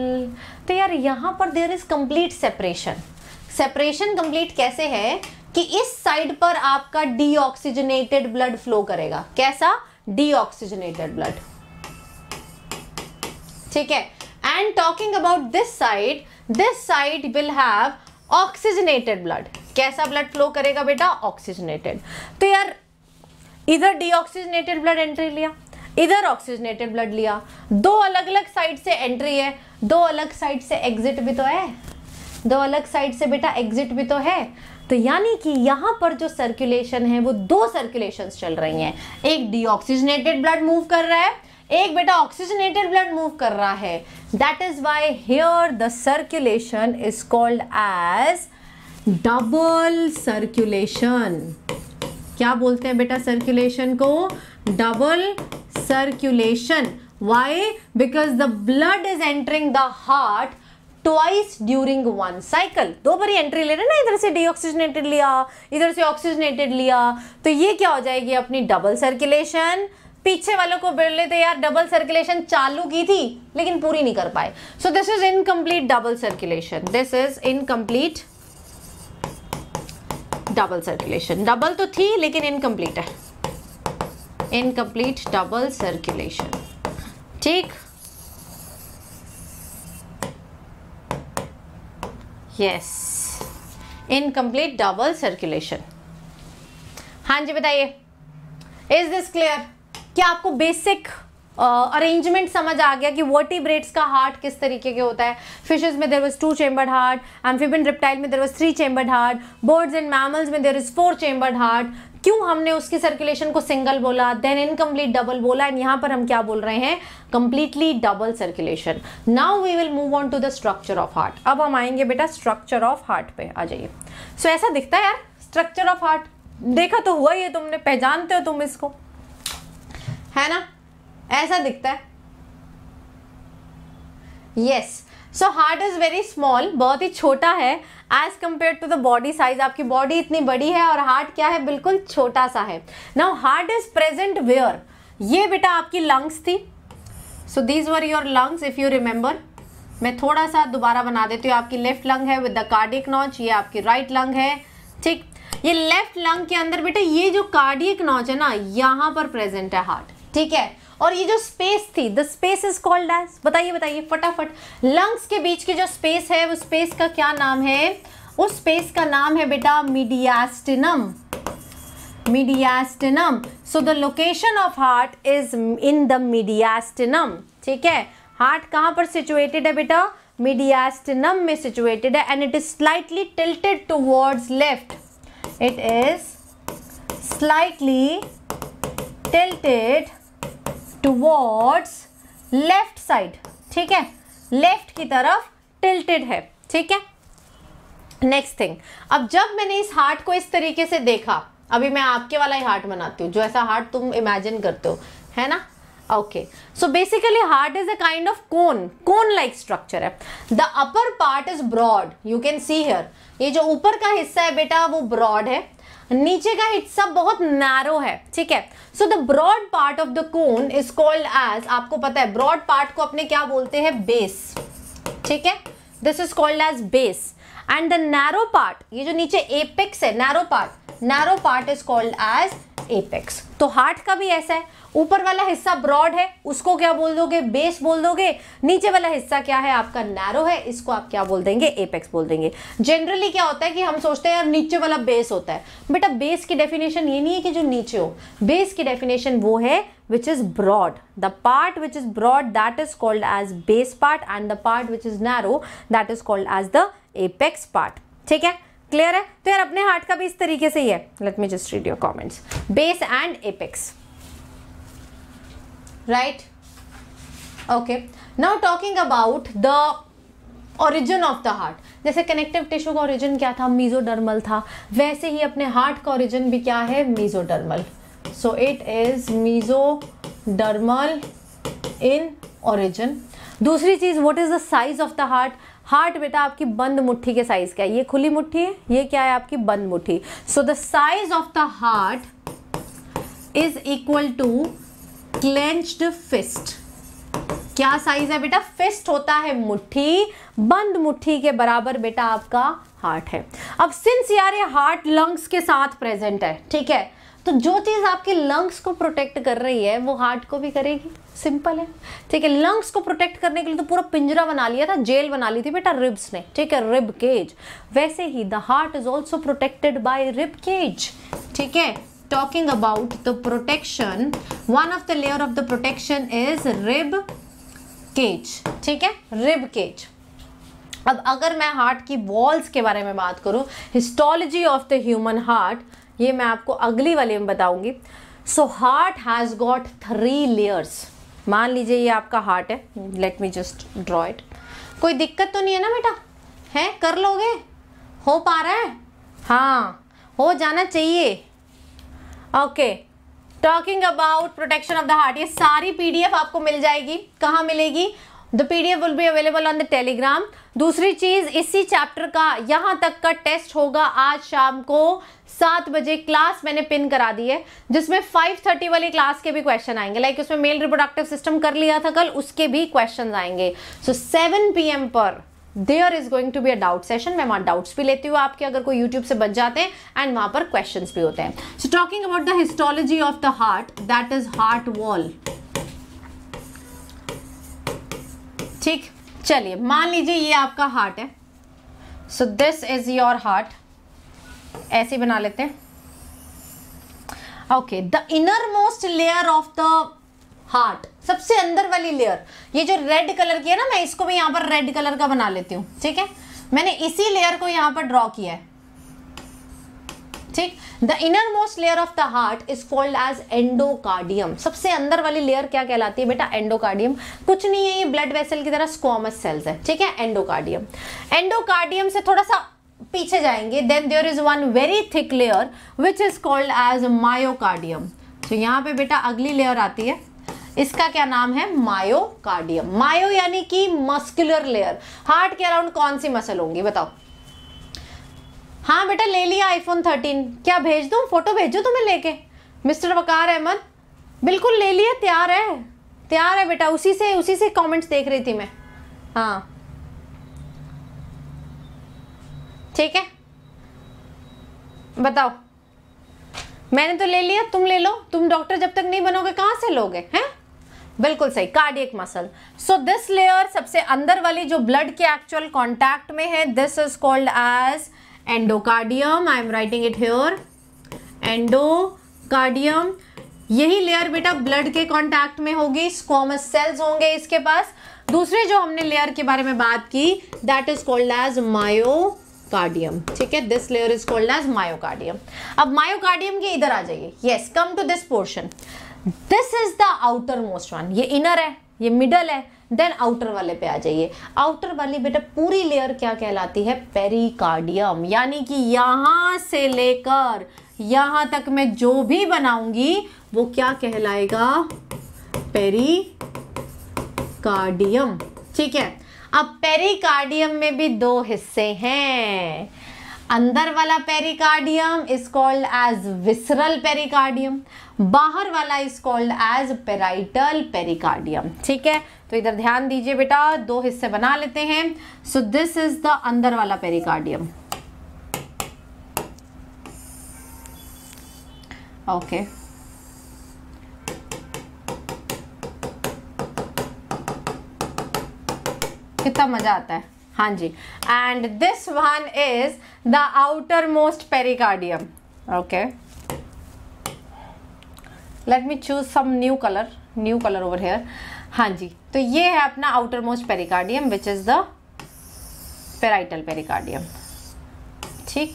तो यार यहाँ पर there is complete separation separation complete कैसे है कि इस साइड पर आपका डीऑक्सीजनेटेड ब्लड फ्लो करेगा कैसा डीऑक्सीजनेटेड ब्लड ठीक है and talking about this side this side will have oxygenated blood कैसा ब्लड फ्लो करेगा बेटा ऑक्सीजनेटेड तो यार इधर डीऑक्सीजनेटेड ब्लड एंट्री लिया इधर ऑक्सीजनेटेड ब्लड लिया दो अलग अलग साइड से एंट्री है दो अलग साइड से एग्जिट भी तो है दो अलग साइड से बेटा एग्जिट भी तो है तो यानी कि यहाँ पर जो सर्कुलेशन है वो दो सर्कुलेशन चल रही हैं एक डीऑक्सीजनेटेड ब्लड मूव कर रहा है एक बेटा ऑक्सीजनेटेड ब्लड मूव कर रहा है that is why here the circulation is called as double circulation क्या बोलते हैं बेटा सर्क्यूलेशन को double circulation why because the blood is entering the heart twice during one cycle दो बारी एंट्री ले रहे ना इधर से डीऑक्सीजनेटेड लिया इधर से ऑक्सीजनेटेड लिया तो ये क्या हो जाएगी अपनी डबल सर्कुलेशन पीछे वालों को बिरले लेते यार डबल सर्कुलेशन चालू की थी लेकिन पूरी नहीं कर पाए so this is incomplete double circulation this is incomplete double circulation double तो थी लेकिन इनकम्प्लीट है इनकम्प्लीट डबल सर्कुलेशन ठीक यस इनकम्प्लीट डबल सर्कुलेशन हाँ जी बताइए इज दिस क्लियर क्या आपको बेसिक अरेंजमेंट uh, समझ आ गया कि वर्टिब्रेट्स का हार्ट किस तरीके के होता है फिशेज में there was two chambered heart amphibian reptile में there was three chambered heart birds and mammals में there is four chambered heart क्यों हमने उसकी सर्कुलेशन को सिंगल बोला देन इनकम्प्लीट डबल बोला एंड यहां पर हम क्या बोल रहे हैं completely double circulation now we will move on to the structure of heart अब हम आएंगे बेटा स्ट्रक्चर ऑफ हार्ट पे आ जाइए सो so, ऐसा दिखता है यार स्ट्रक्चर ऑफ हार्ट देखा तो हुआ ही है तुमने पहचानते हो तुम इसको है ना ऐसा दिखता है yes so heart is very small बहुत ही छोटा है as compare to the body size आपकी बॉडी इतनी बड़ी है और हार्ट क्या है बिल्कुल छोटा सा है now heart is present where ये बेटा आपकी लंग्स थी so these were your lungs if you remember मैं थोड़ा सा दोबारा बना देती हूँ आपकी लेफ्ट लंग है विद द कार्डिक नॉच ये आपकी राइट right लंग है ठीक ये लेफ्ट लंग के अंदर बेटा ये जो कार्डियक नॉच है ना यहाँ पर प्रेजेंट है हार्ट ठीक है और ये जो स्पेस थी the space is called as बताइए बताइए फटाफट लंग्स के बीच की जो स्पेस है उस स्पेस का क्या नाम है उस स्पेस का नाम है बेटा mediastinum mediastinum so the location of heart is in the mediastinum ठीक है हार्ट कहाँ पर सिचुएटेड है बेटा मीडियास्टिनम में सिचुएटेड है and it is slightly tilted towards left it is slightly tilted towards left side ठीक है लेफ्ट की तरफ टिल्टेड है ठीक है नेक्स्ट थिंग अब जब मैंने इस हार्ट को इस तरीके से देखा अभी मैं आपके वाला ही हार्ट बनाती हूँ जो ऐसा हार्ट तुम इमेजिन करते हो है ना okay so basically heart is a kind of cone cone like structure है the upper part is broad you can see here ये जो ऊपर का हिस्सा है बेटा वो ब्रॉड है नीचे का हिस्सा बहुत नैरो है ठीक है so the broad part of the cone is called as आपको पता है ब्रॉड पार्ट को अपने क्या बोलते हैं बेस ठीक है this is called as base and the narrow part ये जो नीचे एपेक्स है narrow part narrow part is called as apex तो हार्ट का भी ऐसा है ऊपर वाला हिस्सा ब्रॉड है उसको क्या बोल दोगे बेस बोल दोगे नीचे वाला हिस्सा क्या है आपका नैरो है इसको आप क्या बोल देंगे एपेक्स बोल देंगे जनरली क्या होता है कि हम सोचते हैं यार नीचे वाला बेस होता है बेटा बेस की डेफिनेशन ये नहीं है कि जो नीचे हो बेस की डेफिनेशन वो है which is broad the part which is broad that is called as base part and the part which is narrow that is called as the apex part ठीक है क्लियर है तो यार अपने हार्ट का भी इस तरीके से ही है let me just read your comments base and apex right okay now talking about the origin of the heart जैसे कनेक्टिव टिश्यू का ओरिजिन क्या था मीजोडर्मल था वैसे ही अपने हार्ट का ओरिजिन भी क्या है mesodermal so it is mesodermal in origin दूसरी चीज़ what is the size of the heart heart बेटा आपकी बंद मुट्ठी के साइज का है ये खुली मुट्ठी है ये क्या है आपकी बंद मुट्ठी so the size of the heart is equal to clenched fist क्या साइज है बेटा फिस्ट होता है मुट्ठी बंद मुट्ठी के बराबर बेटा आपका हार्ट है अब सिंस यार ये हार्ट लंग्स के साथ प्रेजेंट है ठीक है तो जो चीज़ आपके लंग्स को प्रोटेक्ट कर रही है वो हार्ट को भी करेगी सिंपल है ठीक है लंग्स को प्रोटेक्ट करने के लिए तो पूरा पिंजरा बना लिया था जेल बना ली थी बेटा रिब्स ने ठीक है रिब केज वैसे ही the heart is also protected by rib cage ठीक है talking about the protection one of the layer of the protection is rib cage ठीक है रिब केज अब अगर मैं हार्ट की वॉल्स के बारे में बात करूं histology of the human heart ये मैं आपको अगली वाले में बताऊंगी so heart has got three layers मान लीजिए ये आपका हार्ट है let me just draw it कोई दिक्कत तो नहीं है ना बेटा है कर लोगे हो पा रहा है हाँ हो जाना चाहिए okay talking about protection of the heart ये सारी पीडीएफ आपको मिल जाएगी कहाँ मिलेगी the PDF will be available on the Telegram दूसरी चीज इसी चैप्टर का यहाँ तक का टेस्ट होगा आज शाम को सात बजे क्लास मैंने पिन करा दी है जिसमें फाइव थर्टी वाली क्लास के भी क्वेश्चन आएंगे लाइक उसमें मेल रिप्रोडक्टिव सिस्टम कर लिया था कल उसके भी क्वेश्चन आएंगे सो सेवन पी पर there is going to be a doubt session मैं वहाँ डाउट्स भी लेती हूँ आपके अगर कोई यूट्यूब से बच जाते हैं एंड वहाँ पर क्वेश्चन भी होते हैं so talking about the histology of the heart that is heart wall ठीक चलिए मान लीजिए ये आपका हार्ट है so this is your heart ऐसे बना लेते हैं okay the innermost layer of the heart सबसे अंदर वाली लेयर ये जो रेड कलर की है ना मैं इसको भी यहाँ पर रेड कलर का बना लेती हूँ ठीक है मैंने इसी लेयर को यहां पर ड्रॉ किया है ठीक the innermost layer of the heart is called as endocardium सबसे अंदर वाली लेयर क्या कहलाती है बेटा एंडोकार्डियम कुछ नहीं है ये ब्लड वेसल की तरह स्क्वामस सेल्स है ठीक है एंडोकार्डियम एंडोकार्डियम से थोड़ा सा पीछे जाएंगे then there is one very thick layer which is called as myocardium तो यहाँ पे बेटा अगली लेयर आती है इसका क्या नाम है मायोकार्डियम मायो यानी कि मस्कुलर लेयर हार्ट के अराउंड कौन सी मसल होंगी बताओ हाँ बेटा ले लिया आईफोन थर्टीन क्या भेज दूँ फोटो भेजो तुम्हें लेके मिस्टर वकार अहमद बिल्कुल ले लिया तैयार है तैयार है बेटा उसी से उसी से कमेंट्स देख रही थी मैं हाँ ठीक है बताओ मैंने तो ले लिया तुम ले लो तुम डॉक्टर जब तक नहीं बनोगे कहाँ से लोगे हैं बिल्कुल सही cardiac muscle so this layer सबसे अंदर वाली जो ब्लड के एक्चुअल कॉन्टैक्ट में है this is called as endocardium I am writing it here endocardium यही लेयर बेटा ब्लड के कॉन्टैक्ट में होगी स्कॉमस सेल्स होंगे इसके पास दूसरे जो हमने लेयर के बारे में बात की that is called as myocardium ठीक है this layer is called as myocardium अब मायोकार्डियम के इधर आ जाइए yes come to this portion this is the outermost one ये इनर है ये मिडल है देन आउटर वाले पे आ जाइए आउटर वाली बेटा पूरी लेयर क्या कहलाती है पेरिकार्डियम यानी कि यहां से लेकर यहां तक मैं जो भी बनाऊंगी वो क्या कहलाएगा पेरिकार्डियम ठीक है अब पेरिकार्डियम में भी दो हिस्से हैं अंदर वाला pericardium is called as visceral pericardium बाहर वाला is called as parietal pericardium ठीक है तो इधर ध्यान दीजिए बेटा दो हिस्से बना लेते हैं सो दिस इज द अंदर वाला पेरिकार्डियम ओके कितना मजा आता है हाँ जी and this one is the outermost pericardium okay let me choose some new colour new colour over here हाँ जी तो ये है अपना outermost pericardium which is the parietal pericardium ठीक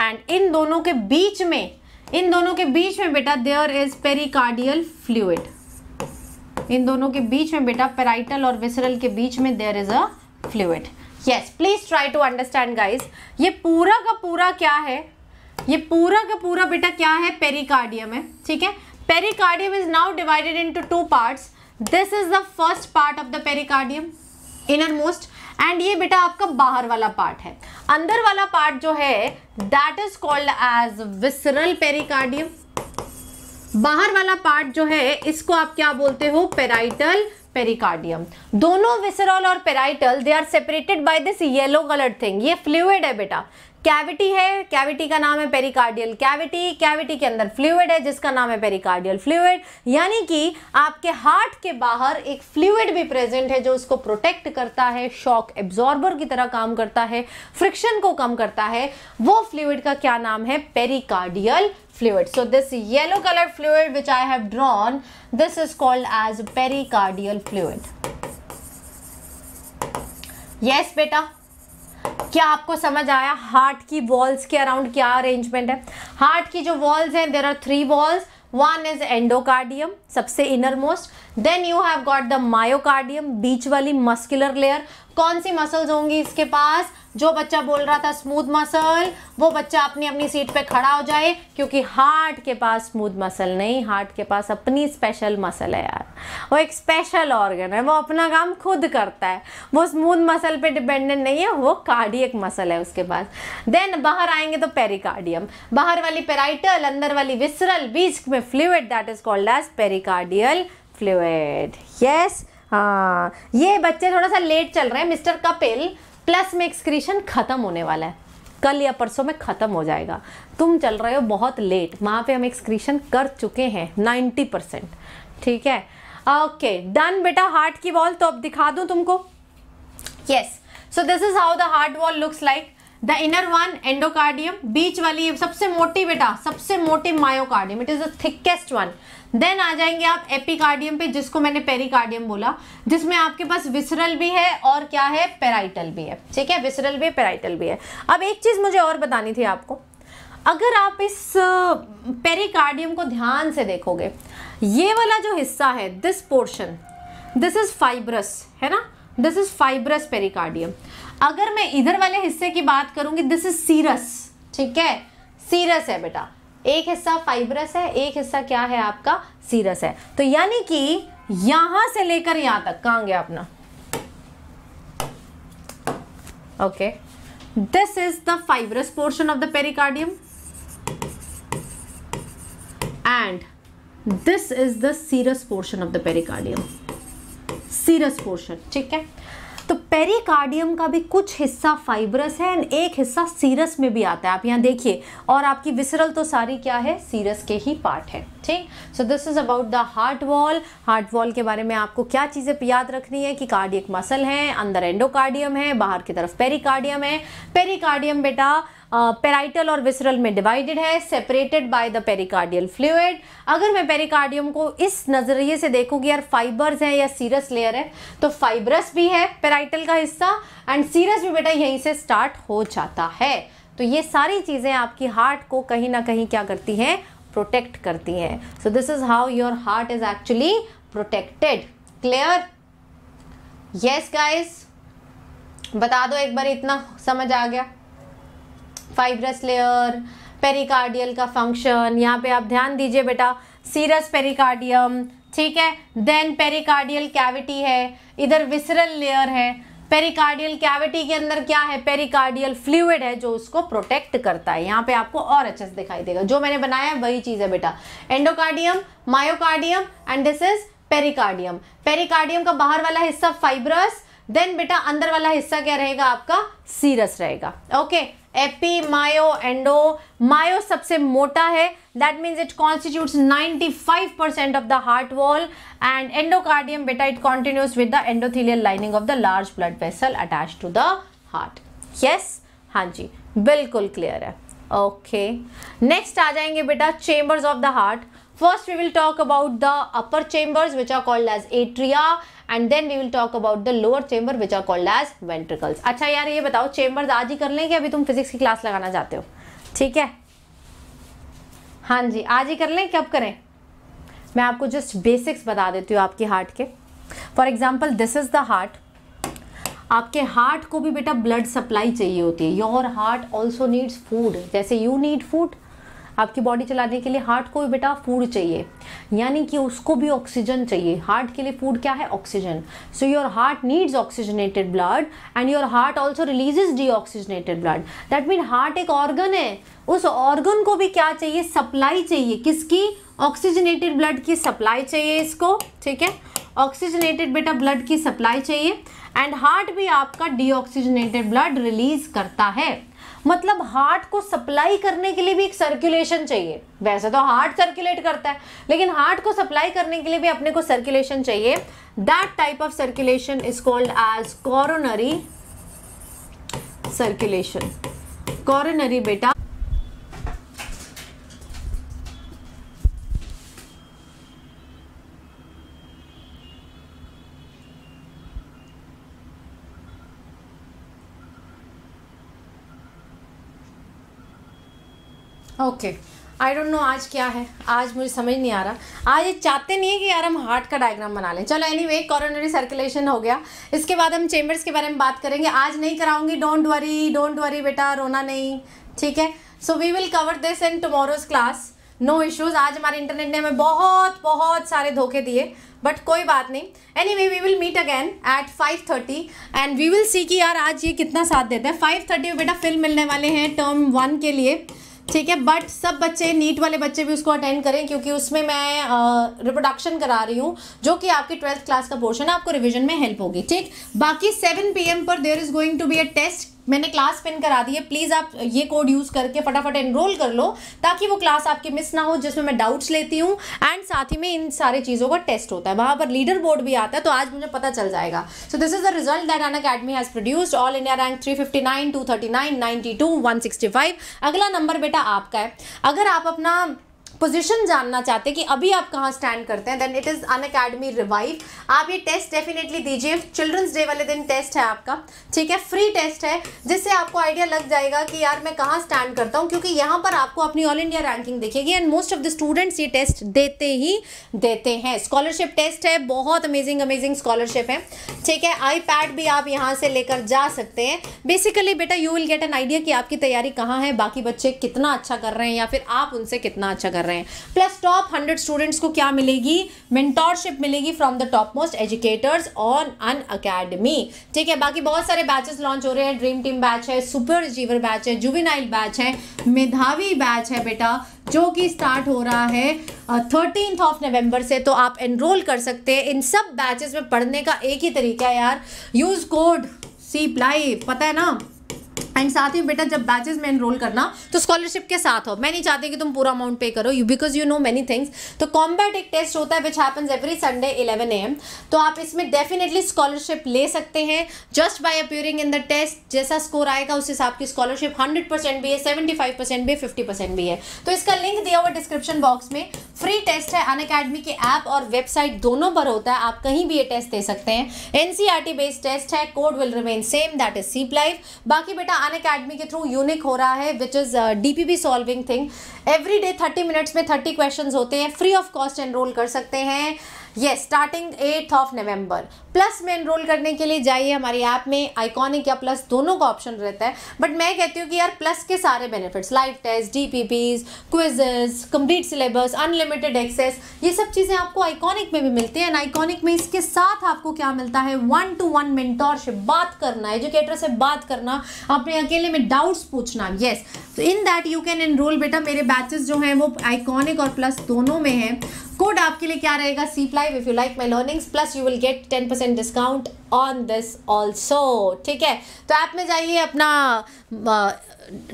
एंड इन दोनों के बीच में इन दोनों के बीच में बेटा देयर इज पेरिकार्डियल फ्लूड इन दोनों के बीच में बेटा पेराइटल और विसरल के बीच में there is a fluid yes please try to understand guys ये पूरा का पूरा क्या है ये पूरा का पूरा बेटा क्या है पेरिकार्डियम है ठीक है pericardium is now divided into two parts this is the first part of the pericardium innermost and ये बेटा आपका बाहर वाला पार्ट है अंदर वाला पार्ट जो है that is called as visceral pericardium बाहर वाला पार्ट जो है इसको आप क्या बोलते हो पेराइटल पेरिकार्डियम दोनों विसरल और parietal they are separated by this yellow colour thing ये फ्लूड है बेटा कैविटी है कैविटी का नाम है पेरिकार्डियल कैविटी कैविटी के अंदर फ्लूड है जिसका नाम है पेरिकार्डियल फ्लूड यानी कि आपके हार्ट के बाहर एक फ्लूड भी प्रेजेंट है जो उसको प्रोटेक्ट करता है शॉक एब्जॉर्बर की तरह काम करता है फ्रिक्शन को कम करता है वो फ्लूड का क्या नाम है pericardial fluid so this yellow colour fluid which I have drawn this is called as pericardial fluid yes बेटा क्या आपको समझ आया हार्ट की वॉल्स के अराउंड क्या अरेंजमेंट है हार्ट की जो वॉल्स हैं there are three walls one is endocardium सबसे innermost then you have got the myocardium बीच वाली मस्कुलर लेयर कौन सी मसल्स होंगी इसके पास जो बच्चा बोल रहा था स्मूथ मसल वो बच्चा अपनी अपनी सीट पे खड़ा हो जाए क्योंकि हार्ट के पास स्मूथ मसल नहीं हार्ट के पास अपनी स्पेशल मसल है यार वो एक स्पेशल ऑर्गन है वो अपना काम खुद करता है वो स्मूथ मसल पे डिपेंडेंट नहीं है वो कार्डियक मसल है उसके पास देन बाहर आएंगे तो पेरिकार्डियम बाहर वाली पेराइटल अंदर वाली विसरल बीच में fluid that is called as pericardial fluid yes हाँ ये बच्चे थोड़ा सा लेट चल रहे हैं मिस्टर कपिल प्लस में एक्सक्रीशन ख़त्म होने वाला है कल या परसों में ख़त्म हो जाएगा तुम चल रहे हो बहुत लेट वहां पे हम एक्सक्रीशन कर चुके हैं नाइन्टी परसेंट ठीक है ओके डन बेटा हार्ट की वॉल तो अब दिखा दूँ तुमको yes so this is how the heart wall looks like the inner one endocardium बीच वाली सबसे मोटी बेटा सबसे मोटी myocardium it is the thickest one then आ जाएंगे आप एपिकार्डियम पे जिसको मैंने पेरिकार्डियम बोला जिसमें आपके पास विसरल भी है और क्या है पेराइटल भी है ठीक है विसरल भी पेराइटल भी है अब एक चीज़ मुझे और बतानी थी आपको अगर आप इस पेरिकार्डियम को ध्यान से देखोगे ये वाला जो हिस्सा है this portion this is fibrous है ना दिस इज़ फाइब्रस पेरिकार्डियम अगर मैं इधर वाले हिस्से की बात करूंगी दिस इज़ सीरस ठीक है सीरस है बेटा एक हिस्सा फाइबरस है एक हिस्सा क्या है आपका सीरस है तो यानी कि यहां से लेकर यहां तक कहां गया अपना okay this is the fibrous portion of the pericardium and this is the serous portion of the pericardium serous portion ठीक है तो पेरिकार्डियम का भी कुछ हिस्सा फाइबरस है एंड एक हिस्सा सीरस में भी आता है आप यहाँ देखिए और आपकी विसरल तो सारी क्या है सीरस के ही पार्ट है ठीक so this is about the heart wall heart wall के बारे में आपको क्या चीज़ें याद रखनी है कि कार्डियक मसल है अंदर एंडोकार्डियम है बाहर की तरफ पेरिकार्डियम है पेरिकार्डियम बेटा पेराइटल और विसरल में डिवाइडेड है separated by the pericardial fluid अगर मैं पेरिकार्डियम को इस नज़रिए से देखूँ कि यार फाइबर्स हैं या सीरस लेयर है तो फाइबरस भी है पेराइटल का हिस्सा एंड सीरस भी बेटा यहीं से स्टार्ट हो जाता है तो ये सारी चीज़ें आपकी हार्ट को कहीं ना कहीं क्या करती हैं प्रोटेक्ट करती हैं so this is how your heart is actually protected clear yes guys बता दो एक बार इतना समझ आ गया फाइब्रस लेयर पेरिकार्डियल का फंक्शन यहाँ पे आप ध्यान दीजिए बेटा सीरस पेरिकार्डियम ठीक है देन पेरिकार्डियल कैविटी है इधर विसरल लेयर है पेरिकार्डियल कैविटी के अंदर क्या है पेरिकार्डियल फ्लूड है जो उसको प्रोटेक्ट करता है यहाँ पे आपको और अच्छे से दिखाई देगा जो मैंने बनाया है वही चीज़ है बेटा endocardium myocardium and this is pericardium pericardium का बाहर वाला हिस्सा फाइब्रस देन बेटा अंदर वाला हिस्सा क्या रहेगा आपका सीरस रहेगा okay okay. Epi myo endo myo सबसे मोटा है that means it constitute ninety five percent of the heart wall and endocardium बेटा it continuous with the endothelial lining of the large blood vessel attach to the heart yes हाँ जी बिल्कुल क्लियर है ओके नेक्स्ट आ जाएंगे बेटा chambers of the heart first we will talk about the upper chambers which are called as atria and then we will talk about the lower chamber which are called as ventricles अच्छा यार ये बताओ चेम्बर्स आज ही कर लें कि अभी तुम फिजिक्स की क्लास लगाना चाहते हो ठीक है हाँ जी आज ही कर लें कब करें मैं आपको जस्ट बेसिक्स बता देती हूँ आपके हार्ट के for example this is the heart आपके हार्ट को भी बेटा ब्लड सप्लाई चाहिए होती है your heart also needs food जैसे यू नीड फूड आपकी बॉडी चलाने के लिए हार्ट को भी बेटा फूड चाहिए यानी कि उसको भी ऑक्सीजन चाहिए हार्ट के लिए फूड क्या है oxygen so your heart needs oxygenated blood and your heart also releases deoxygenated blood that mean heart एक ऑर्गन है उस ऑर्गन को भी क्या चाहिए सप्लाई चाहिए किसकी ऑक्सीजनेटेड ब्लड की सप्लाई चाहिए इसको ठीक है ऑक्सीजनेटेड बेटा ब्लड की सप्लाई चाहिए एंड हार्ट भी आपका डीऑक्सीजनेटेड ब्लड रिलीज करता है मतलब हार्ट को सप्लाई करने के लिए भी एक सर्कुलेशन चाहिए वैसे तो हार्ट सर्कुलेट करता है लेकिन हार्ट को सप्लाई करने के लिए भी अपने को सर्कुलेशन चाहिए that type of circulation is called as coronary circulation coronary बेटा ओके आई डोंट नो आज क्या है आज मुझे समझ नहीं आ रहा आज ये चाहते नहीं है कि यार हम हार्ट का डायग्राम बना लें चलो एनी वे कॉरोनरी सर्कुलेशन हो गया इसके बाद हम चेम्बर्स के बारे में बात करेंगे आज नहीं कराऊंगी डोंट वरी डोंट वरी बेटा रोना नहीं ठीक है so we will cover this in tomorrow's class no issues आज हमारे इंटरनेट ने हमें बहुत बहुत सारे धोखे दिए बट कोई बात नहीं anyway we will meet again at five thirty and we will see कि यार आज ये कितना साथ देते हैं फाइव थर्टी में बेटा फिल्म मिलने वाले हैं टर्म वन के लिए ठीक है बट सब बच्चे नीट वाले बच्चे भी उसको अटेंड करें क्योंकि उसमें मैं रिप्रोडक्शन करा रही हूँ जो कि आपकी ट्वेल्थ क्लास का पोर्शन है आपको रिविजन में हेल्प होगी ठीक बाकी सेवन पी पर there is going to be a test मैंने क्लास पिन करा दी है प्लीज़ आप ये कोड यूज़ करके फटाफट एनरोल कर लो ताकि वो क्लास आपकी मिस ना हो जिसमें मैं डाउट्स लेती हूँ एंड साथ ही में इन सारे चीज़ों का टेस्ट होता है वहाँ पर लीडर बोर्ड भी आता है तो आज मुझे पता चल जाएगा so this is the result that Unacademy has produced all India rank three fifty nine two thirty nine ninety two one sixty five अगला नंबर बेटा आपका है अगर आप अपना पोजीशन जानना चाहते हैं कि अभी आप कहाँ स्टैंड करते हैं then it is Unacademy revive आप ये टेस्ट डेफिनेटली दीजिए चिल्ड्रंस डे वाले दिन टेस्ट है आपका ठीक है फ्री टेस्ट है जिससे आपको आइडिया लग जाएगा कि यार मैं कहाँ स्टैंड करता हूँ क्योंकि यहाँ पर आपको अपनी ऑल इंडिया रैंकिंग देखेगी and most of the students ये टेस्ट देते ही देते हैं स्कॉलरशिप टेस्ट है बहुत अमेजिंग अमेजिंग स्कॉलरशिप है ठीक है आई भी आप यहाँ से लेकर जा सकते हैं बेसिकली बेटा you will get an idea कि आपकी तैयारी कहाँ है बाकी बच्चे कितना अच्छा कर रहे हैं या फिर आप उनसे कितना अच्छा कर रहे हैं प्लस टॉप हंड्रेड स्टूडेंट्स को क्या मिलेगी मेंटोरशिप मिलेगी from the top most educators on Unacademy ठीक है बाकी बहुत सारे बैचेस लॉन्च हो रहे हैं ड्रीम टीम बैच है सुपर अचीवर बैच है जुबिनाइल बैच है मेधावी बैच है बेटा जो कि स्टार्ट हो रहा है थर्टीन ऑफ नवंबर से तो आप एनरोल कर सकते हैं इन सब बैचेस में पढ़ने का एक ही तरीका है यार यूज़ कोड सी प्लाई पता है ना एंड साथ ही बेटा जब बैचेस में एनरोल करना तो स्कॉलरशिप के साथ हो मैं नहीं चाहती कि तुम पूरा अमाउंट पे करो you because you know many things तो कॉम्बैट एक टेस्ट होता है which happens every Sunday 11 AM तो आप इसमें डेफिनेटली स्कॉलरशिप ले सकते हैं just by appearing in the test जैसा स्कोर आएगा उस हिसाब की स्कॉलरशिप हंड्रेड भी है सेवेंटी भी है फिफ्टी भी है तो इसका लिंक दिया हुआ डिस्क्रिप्शन बॉक्स में फ्री टेस्ट है अन अकेडमी के ऐप और वेबसाइट दोनों पर होता है आप कहीं भी ये टेस्ट दे सकते हैं एनसीआरटी बेस्ड टेस्ट है code will remain same that is seep life बाकी बेटा खान अकेडमी के थ्रू यूनिक हो रहा है which is DPP solving thing every day thirty minutes में थर्टी क्वेश्चन होते हैं फ्री ऑफ कॉस्ट एनरोल कर सकते हैं ये starting eighth of November plus में एनरोल करने के लिए जाइए हमारी ऐप में आइकॉनिक या प्लस दोनों का ऑप्शन रहता है बट मैं कहती हूँ कि यार प्लस के सारे benefits live test D P Ps quizzes complete syllabus unlimited access ये सब चीज़ें आपको आइकॉनिक में भी मिलती हैं एंड आइकॉनिक में इसके साथ आपको क्या मिलता है वन टू वन मेंटोरशिप बात करना एजुकेटर से बात करना अपने अकेले में डाउट्स पूछना येस तो in that you can enroll बेटा मेरे बैचेस जो हैं वो आइकॉनिक और प्लस दोनों में हैं कोड आपके लिए क्या रहेगा C ply subscribe if you like my learnings plus you will get ten percent discount on this also ठीक है तो ऐप में जाइए अपना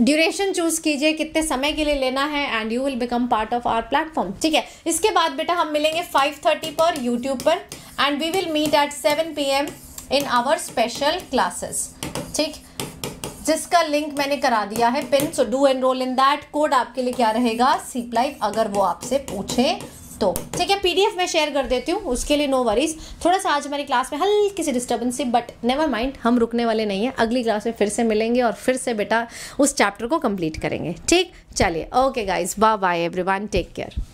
ड्यूरेशन चूज कीजिए कितने समय के लिए लेना है and you will become part of our platform ठीक है इसके बाद बेटा हम मिलेंगे फाइव थर्टी पर यूट्यूब पर and we will meet at seven P M in our special classes ठीक जिसका लिंक मैंने करा दिया है pin so do enrol in that code आपके लिए क्या रहेगा सीप लाइफ अगर वो आपसे पूछे दोस्तों ठीक है पीडीएफ मैं शेयर कर देती हूँ उसके लिए नो वरीज थोड़ा सा आज हमारी क्लास में हल्की सी डिस्टर्बेंस थी बट नेवर माइंड हम रुकने वाले नहीं है अगली क्लास में फिर से मिलेंगे और फिर से बेटा उस चैप्टर को कंप्लीट करेंगे ठीक चलिए okay guys bye bye everyone take care